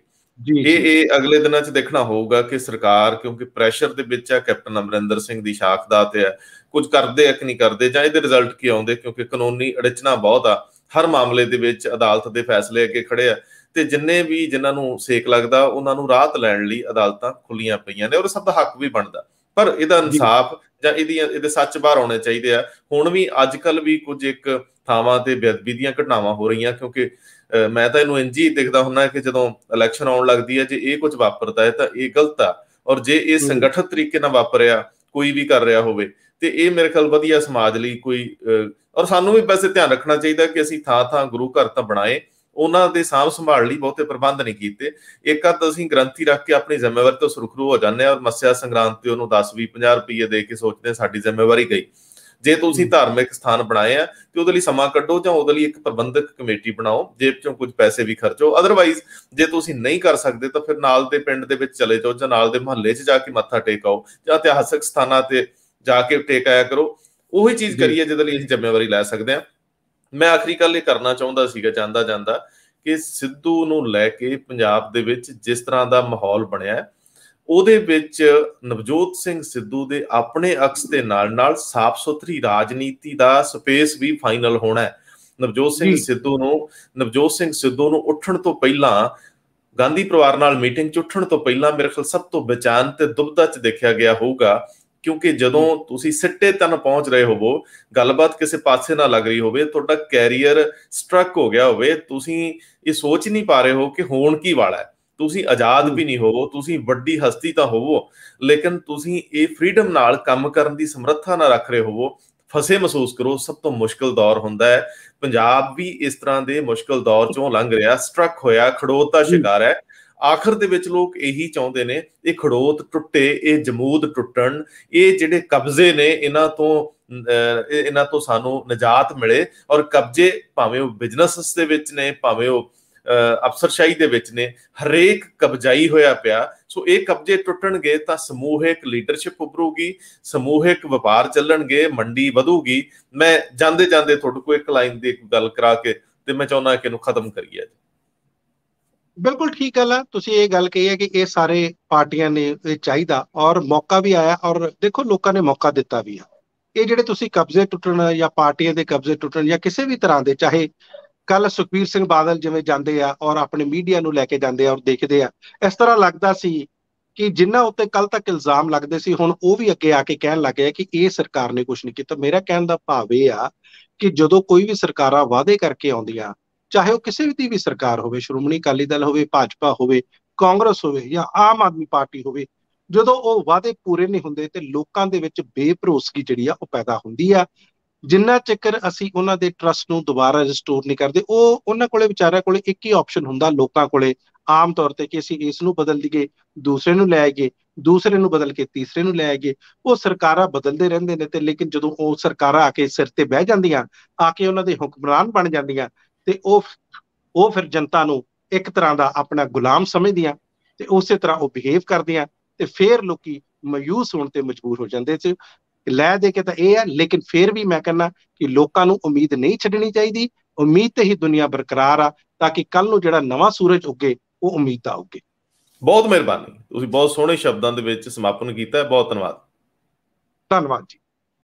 ਜੀ ਇਹ ਇਹ ਅਗਲੇ ਦਿਨਾਂ 'ਚ ਦੇਖਣਾ ਹੋਊਗਾ ਕਿ ਸਰਕਾਰ ਕਿਉਂਕਿ ਪ੍ਰੈਸ਼ਰ ਦੇ ਵਿੱਚ ਆ ਕੈਪਟਨ ਅਮਰਿੰਦਰ ਸਿੰਘ ਦੀ ਸ਼ਾਖ ਦਾ ਤੇ ਆ ਕੁਝ ਕਰਦੇ ਆ ਕਿ ਨਹੀਂ ਕਰਦੇ ਜਾਂ ਇਹਦੇ ਰਿਜ਼ਲਟ ਕੀ ਆਉਂਦੇ ਕਿਉਂਕਿ ਕਾਨੂੰਨੀ ਅੜਚਨਾ ਬਹੁਤ ਆ ਹਰ ਮਾਮਲੇ ਦੇ ਵਿੱਚ ਅਦਾਲਤ ਦੇ ਫੈਸਲੇ ਅੱਗੇ ਖੜੇ ਆ ਤੇ ਜਿੰਨੇ ਵੀ ਜਿਨ੍ਹਾਂ ਨੂੰ ਸੇਕ ਲੱਗਦਾ ਉਹਨਾਂ ਨੂੰ ਰਾਹਤ ਲੈਣ ਲਈ ਅਦਾਲਤਾਂ ਖੁੱਲੀਆਂ ਪਈਆਂ ਨੇ ਔਰ ਸਭ ਦਾ ਹੱਕ ਵੀ ਬਣਦਾ ਪਰ ਇਹਦਾ ਇਨਸਾਫ ਜਾਂ ਇਹਦੀ ਇਹਦੇ ਸੱਚ ਬਾਹਰ ਆਉਣੇ ਚਾਹੀਦੇ ਆ ਹੁਣ ਵੀ ਅੱਜਕੱਲ ਵੀ ਕੁਝ ਇੱਕ ਥਾਵਾਂ ਤੇ ਬੇਅਦਬੀ ਦੀਆਂ ਘਟਨਾਵਾਂ ਹੋ ਰਹੀਆਂ ਕਿਉਂਕਿ ਮੈਂ ਤਾਂ ਇਹਨੂੰ ਇੰਜ ਹੀ ਦੇਖਦਾ ਹੁੰਨਾ ਕਿ ਜਦੋਂ ਇਲੈਕਸ਼ਨ ਆਉਣ ਲੱਗਦੀ ਹੈ ਜੇ ਇਹ ਕੁਝ ਵਾਪਰਦਾ ਹੈ ਤਾਂ ਇਹ ਗਲਤ ਆ ਔਰ ਜੇ ਇਹ ਸੰਗਠਿਤ ਤਰੀਕੇ ਨਾਲ ਵਾਪਰਿਆ ਕੋਈ ਵੀ ਕਰ ਰਿਹਾ ਹੋਵੇ ਤੇ ਇਹ ਮੇਰੇ ਖਿਆਲ ਵਧੀਆ ਸਮਾਜ ਲਈ ਕੋਈ ਔਰ ਸਾਨੂੰ ਵੀ ਵੈਸੇ ਧਿਆਨ ਰੱਖਣਾ ਚਾਹੀਦਾ ਕਿ ਅਸੀਂ ਥਾਂ-ਥਾਂ ਗੁਰੂ ਘਰ ਤਾਂ ਬਣਾਏ ਉਹਨਾਂ ਦੇ ਸਾਂਭ ਸੰਭਾਲ ਲਈ ਬਹੁਤੇ ਪ੍ਰਬੰਧ ਨਹੀਂ ਕੀਤੇ ਇੱਕ ਹੱਥ ਅਸੀਂ ਗ੍ਰੰਥੀ ਰੱਖ ਕੇ ਆਪਣੀ ਜ਼ਿੰਮੇਵਾਰੀ ਤੋਂ ਸੁਰਖਰੂ ਹੋ ਜਾਂਦੇ ਆ ਔਰ ਮਸਿਆ ਸੰਗਰਾਂਦ ਤੇ ਉਹਨੂੰ 10 20 50 ਰੁਪਏ ਦੇ ਕੇ ਸੋਚਦੇ ਸਾਡੀ ਜ਼ਿੰਮੇਵਾਰੀ ਗਈ ਜੇ ਤੁਸੀਂ ਧਾਰਮਿਕ ਸਥਾਨ ਬਣਾਏ ਆ ਤੇ ਉਹਦੇ ਲਈ ਸਮਾਂ ਕੱਢੋ ਜਾਂ ਉਹਦੇ ਲਈ ਇੱਕ ਪ੍ਰਬੰਧਕ ਕਮੇਟੀ ਬਣਾਓ ਜੇਬ ਚੋਂ ਕੁਝ ਪੈਸੇ ਵੀ ਖਰਚੋ ਅਦਰਵਾਈਜ਼ ਜੇ ਤੁਸੀਂ ਨਹੀਂ ਕਰ ਸਕਦੇ ਤਾਂ ਫਿਰ ਨਾਲ ਦੇ ਪਿੰਡ ਦੇ ਵਿੱਚ ਚਲੇ ਜਾਓ ਜਾਂ ਨਾਲ ਦੇ ਮਹੱਲੇ 'ਚ ਜਾ ਕੇ ਮੱਥਾ ਟੇਕ ਆਓ ਜਾਂ ਇਤਿਹਾਸਕ ਸਥਾਨਾਂ ਤੇ ਜਾ ਕੇ ਟੇਕ ਆਇਆ ਕਰੋ ਉਹੀ ਚੀਜ਼ ਕਰੀਏ ਜਿਹਦੇ ਲਈ ਅਸੀਂ ਜ਼ਿੰਮੇਵਾਰੀ ਲੈ ਸਕਦੇ ਹਾਂ ਮੈਂ ਆਖਰੀ ਗੱਲ ਇਹ ਕਰਨਾ ਚਾਹੁੰਦਾ ਸੀਗਾ ਜਾਂਦਾ ਜਾਂਦਾ ਕਿ ਸਿੱਧੂ ਨੂੰ ਲੈ ਕੇ ਪੰਜਾਬ ਦੇ ਵਿੱਚ ਜਿਸ ਤਰ੍ਹਾਂ ਦਾ ਮਾਹੌਲ ਬਣਿਆ ਹੈ ਉਹਦੇ ਵਿੱਚ ਨਵਜੋਤ ਸਿੰਘ ਸਿੱਧੂ ਦੇ ਆਪਣੇ ਅਕਸ ਦੇ ਨਾਲ ਨਾਲ ਸਾਫ਼ ਸੁਥਰੀ ਰਾਜਨੀਤੀ ਦਾ ਸਪੇਸ ਵੀ ਫਾਈਨਲ ਹੋਣਾ ਹੈ ਨਵਜੋਤ ਸਿੰਘ ਸਿੱਧੂ ਨੂੰ ਨਵਜੋਤ ਸਿੰਘ ਸਿੱਧੂ ਨੂੰ ਉੱਠਣ ਤੋਂ ਪਹਿਲਾਂ ਗਾਂਧੀ ਪਰਿਵਾਰ ਨਾਲ ਮੀਟਿੰਗ ਚ ਉੱਠਣ ਤੋਂ ਪਹਿਲਾਂ ਮੇਰੇ ਖਿਆਲ ਸਭ ਤੋਂ ਬੇਚੈਨ ਤੇ ਦੁਬਦਾ ਚ ਦੇਖਿਆ ਗਿਆ ਹੋਊਗਾ ਕਿਉਂਕਿ ਜਦੋਂ ਤੁਸੀਂ ਸਿੱਟੇ ਤਨ ਪਹੁੰਚ ਰਹੇ ਹੋਵੋ ਗੱਲਬਾਤ ਕਿਸੇ ਪਾਸੇ ਨਾ ਲੱਗ ਰਹੀ ਹੋਵੇ ਤੁਹਾਡਾ ਕੈਰੀਅਰ ਸਟ੍ਰਕ ਹੋ ਗਿਆ ਹੋਵੇ ਤੁਸੀਂ ਇਹ ਸੋਚ ਨਹੀਂ ਪਾ ਰਹੇ ਹੋ ਕਿ ਹੋਣ ਕੀ ਵਾਲਾ ਹੈ ਤੁਸੀਂ ਆਜ਼ਾਦ ਵੀ ਨਹੀਂ ਹੋਵੋ ਤੁਸੀਂ ਵੱਡੀ ਹਸਤੀ ਤਾਂ ਹੋਵੋ ਲੇਕਿਨ ਤੁਸੀਂ ਇਹ ਫ੍ਰੀडम ਨਾਲ ਕੰਮ ਕਰਨ ਦੀ ਸਮਰੱਥਾ ਨਾ ਰੱਖ ਰਹੇ ਹੋਵੋ ਫਸੇ ਮਹਿਸੂਸ ਕਰੋ ਸਭ ਤੋਂ ਮੁਸ਼ਕਲ ਦੌਰ ਹੁੰਦਾ ਹੈ ਪੰਜਾਬ ਵੀ ਇਸ ਤਰ੍ਹਾਂ ਦੇ ਮੁਸ਼ਕਲ ਦੌਰ ਚੋਂ ਲੰਘ ਰਿਹਾ ਸਟ੍ਰਕ ਹੋਇਆ ਖੜੋਤ ਦਾ ਸ਼ਿਕਾਰ ਹੈ ਆਖਰ ਦੇ ਵਿੱਚ ਲੋਕ ਇਹੀ ਚਾਹੁੰਦੇ ਨੇ ਇਹ ਖੜੋਤ ਟੁੱਟੇ ਇਹ ਜਮੂਦ ਟੁੱਟਣ ਇਹ ਜਿਹੜੇ ਕਬਜ਼ੇ ਨੇ ਇਹਨਾਂ ਤੋਂ ਇਹਨਾਂ ਤੋਂ ਸਾਨੂੰ ਨਜਾਤ ਮਿਲੇ ਔਰ ਕਬਜ਼ੇ ਭਾਵੇਂ ਉਹ ਬਿਜ਼ਨਸਸ ਦੇ ਵਿੱਚ ਨੇ ਭਾਵੇਂ ਉਹ ਅਫਸਰਸ਼ਾਹੀ ਦੇ ਵਿੱਚ ਨੇ ਹਰੇਕ ਕਬਜਾਈ ਹੋਇਆ ਪਿਆ ਸੋ ਇਹ ਕਬਜ਼ੇ ਟੁੱਟਣਗੇ ਤਾਂ ਸਮੂਹਿਕ ਲੀਡਰਸ਼ਿਪ ਉਭਰੂਗੀ ਸਮੂਹਿਕ ਵਪਾਰ ਚੱਲਣਗੇ ਮੰਡੀ ਵਧੂਗੀ ਮੈਂ ਜਾਂਦੇ ਜਾਂਦੇ ਤੁਹਾਡੇ ਕੋਲ ਇੱਕ ਲਾਈਨ ਦੀ ਗੱਲ ਕਰਾ ਕੇ ਤੇ ਮੈਂ ਚਾਹੁੰਦਾ ਕਿ ਇਹਨੂੰ ਖਤਮ ਕਰੀਏ ਬਿਲਕੁਲ ਠੀਕ ਗੱਲ ਆ ਤੁਸੀਂ ਇਹ ਗੱਲ ਕਹੀ ਹੈ ਕਿ ਇਹ ਸਾਰੇ ਪਾਰਟੀਆਂ ਨੇ ਇਹ ਚਾਹੀਦਾ ਔਰ ਮੌਕਾ ਵੀ ਆਇਆ ਔਰ ਦੇਖੋ ਲੋਕਾਂ ਨੇ ਮੌਕਾ ਦਿੱਤਾ ਵੀ ਆ ਇਹ ਜਿਹੜੇ ਤੁਸੀਂ ਕਬਜ਼ੇ ਟੁੱਟਣ ਜਾਂ ਪਾਰਟੀਆਂ ਦੇ ਕਬਜ਼ੇ ਟੁੱਟਣ ਜਾਂ ਕਿਸੇ ਵੀ ਤਰ੍ਹਾਂ ਦੇ ਚਾਹੇ ਕੱਲ ਸੁਖਵੀਰ ਸਿੰਘ ਬਾਦਲ ਜਿਵੇਂ ਜਾਂਦੇ ਆ ਔਰ ਆਪਣੇ ਮੀਡੀਆ ਨੂੰ ਲੈ ਕੇ ਜਾਂਦੇ ਆ ਔਰ ਦੇਖਦੇ ਆ ਇਸ ਤਰ੍ਹਾਂ ਲੱਗਦਾ ਸੀ ਕਿ ਜਿੰਨਾ ਉੱਤੇ ਕੱਲ ਤੱਕ ਇਲਜ਼ਾਮ ਲੱਗਦੇ ਸੀ ਹੁਣ ਉਹ ਵੀ ਅੱਗੇ ਆ ਕੇ ਕਹਿਣ ਲੱਗ ਗਿਆ ਕਿ ਇਹ ਸਰਕਾਰ ਨੇ ਕੁਝ ਨਹੀਂ ਕੀਤਾ ਮੇਰਾ ਕਹਿਣ ਦਾ ਭਾਵ ਇਹ ਆ ਕਿ ਜਦੋਂ ਕੋਈ ਵੀ ਸਰਕਾਰਾਂ ਵਾਅਦੇ ਕਰਕੇ ਆਉਂਦੀਆਂ ਚਾਹੇ ਉਹ ਕਿਸੇ ਵੀ ਵੀ ਸਰਕਾਰ ਹੋਵੇ ਸ਼੍ਰੋਮਣੀ ਅਕਾਲੀ ਦਲ ਹੋਵੇ ਭਾਜਪਾ ਹੋਵੇ ਕਾਂਗਰਸ ਹੋਵੇ ਜਾਂ ਆਮ ਆਦਮੀ ਪਾਰਟੀ ਹੋਵੇ ਜਦੋਂ ਉਹ ਵਾਅਦੇ ਪੂਰੇ ਨਹੀਂ ਹੁੰਦੇ ਤੇ ਲੋਕਾਂ ਦੇ ਵਿੱਚ ਬੇਭਰੋਸਗੀ ਜਿਹੜੀ ਆ ਉਹ ਪੈਦਾ ਹੁੰਦੀ ਆ ਜਿੰਨਾ ਚੱਕਰ ਅਸੀਂ ਉਹਨਾਂ ਦੇ ਟਰਸਟ ਨੂੰ ਦੁਬਾਰਾ ਰਿਸਟੋਰ ਨਹੀਂ ਕਰਦੇ ਉਹ ਉਹਨਾਂ ਕੋਲੇ ਵਿਚਾਰਿਆ ਕੋਲੇ ਇੱਕ ਹੀ ਆਪਸ਼ਨ ਹੁੰਦਾ ਲੋਕਾਂ ਕੋਲੇ ਆਮ ਤੌਰ ਤੇ ਕਿ ਅਸੀਂ ਇਸ ਨੂੰ ਬਦਲ ਦਈਏ ਦੂਸਰੇ ਨੂੰ ਲੈ ਆਈਏ ਦੂਸਰੇ ਨੂੰ ਬਦਲ ਕੇ ਤੀਸਰੇ ਨੂੰ ਲੈ ਆਈਏ ਉਹ ਸਰਕਾਰਾਂ ਬਦਲਦੇ ਰਹਿੰਦੇ ਨੇ ਤੇ ਲੇਕਿਨ ਜਦੋਂ ਉਹ ਸਰਕਾਰਾਂ ਆ ਕੇ ਸਿਰ ਤੇ ਬਹਿ ਜਾਂਦੀਆਂ ਆ ਕੇ ਉਹਨਾਂ ਦੇ ਹੁਕਮਰਾਨ ਬਣ ਜਾਂਦੀਆਂ ਤੇ ਉਹ ਉਹ ਫਿਰ ਜਨਤਾ ਨੂੰ ਇੱਕ ਤਰ੍ਹਾਂ ਦਾ ਆਪਣਾ ਗੁਲਾਮ ਸਮਝਦੀਆਂ ਤੇ ਉਸੇ ਤਰ੍ਹਾਂ ਉਹ ਬਿਹੇਵ ਕਰਦੀਆਂ ਤੇ ਫੇਰ ਲੋਕੀ ਮਯੂਸ ਹੋਣ ਤੇ ਮਜਬੂਰ ਹੋ ਜਾਂਦੇ ਸੀ ਲੈ ਦੇ ਕੇ ਤਾਂ ਇਹ ਹੈ ਲੇਕਿਨ ਫਿਰ ਵੀ ਮੈਂ ਕਹਿੰਨਾ ਕਿ ਲੋਕਾਂ ਨੂੰ ਉਮੀਦ ਨਹੀਂ ਛੱਡਣੀ ਚਾਹੀਦੀ ਉਮੀਦ ਤੇ ਹੀ ਦੁਨੀਆ ਬਰਕਰਾਰ ਆ ਤਾਂ ਕਿ ਕੱਲ ਨੂੰ ਜਿਹੜਾ ਨਵਾਂ ਸੂਰਜ ਉੱਗੇ ਉਹ ਉਮੀਦ ਦਾ ਉੱਗੇ ਬਹੁਤ ਮਿਹਰਬਾਨੀ ਤੁਸੀਂ ਬਹੁਤ ਸੋਹਣੇ ਸ਼ਬਦਾਂ ਦੇ ਵਿੱਚ ਸਮਾਪਨ ਕੀਤਾ ਬਹੁਤ ਧੰਨਵਾਦ ਧੰਨਵਾਦ ਜੀ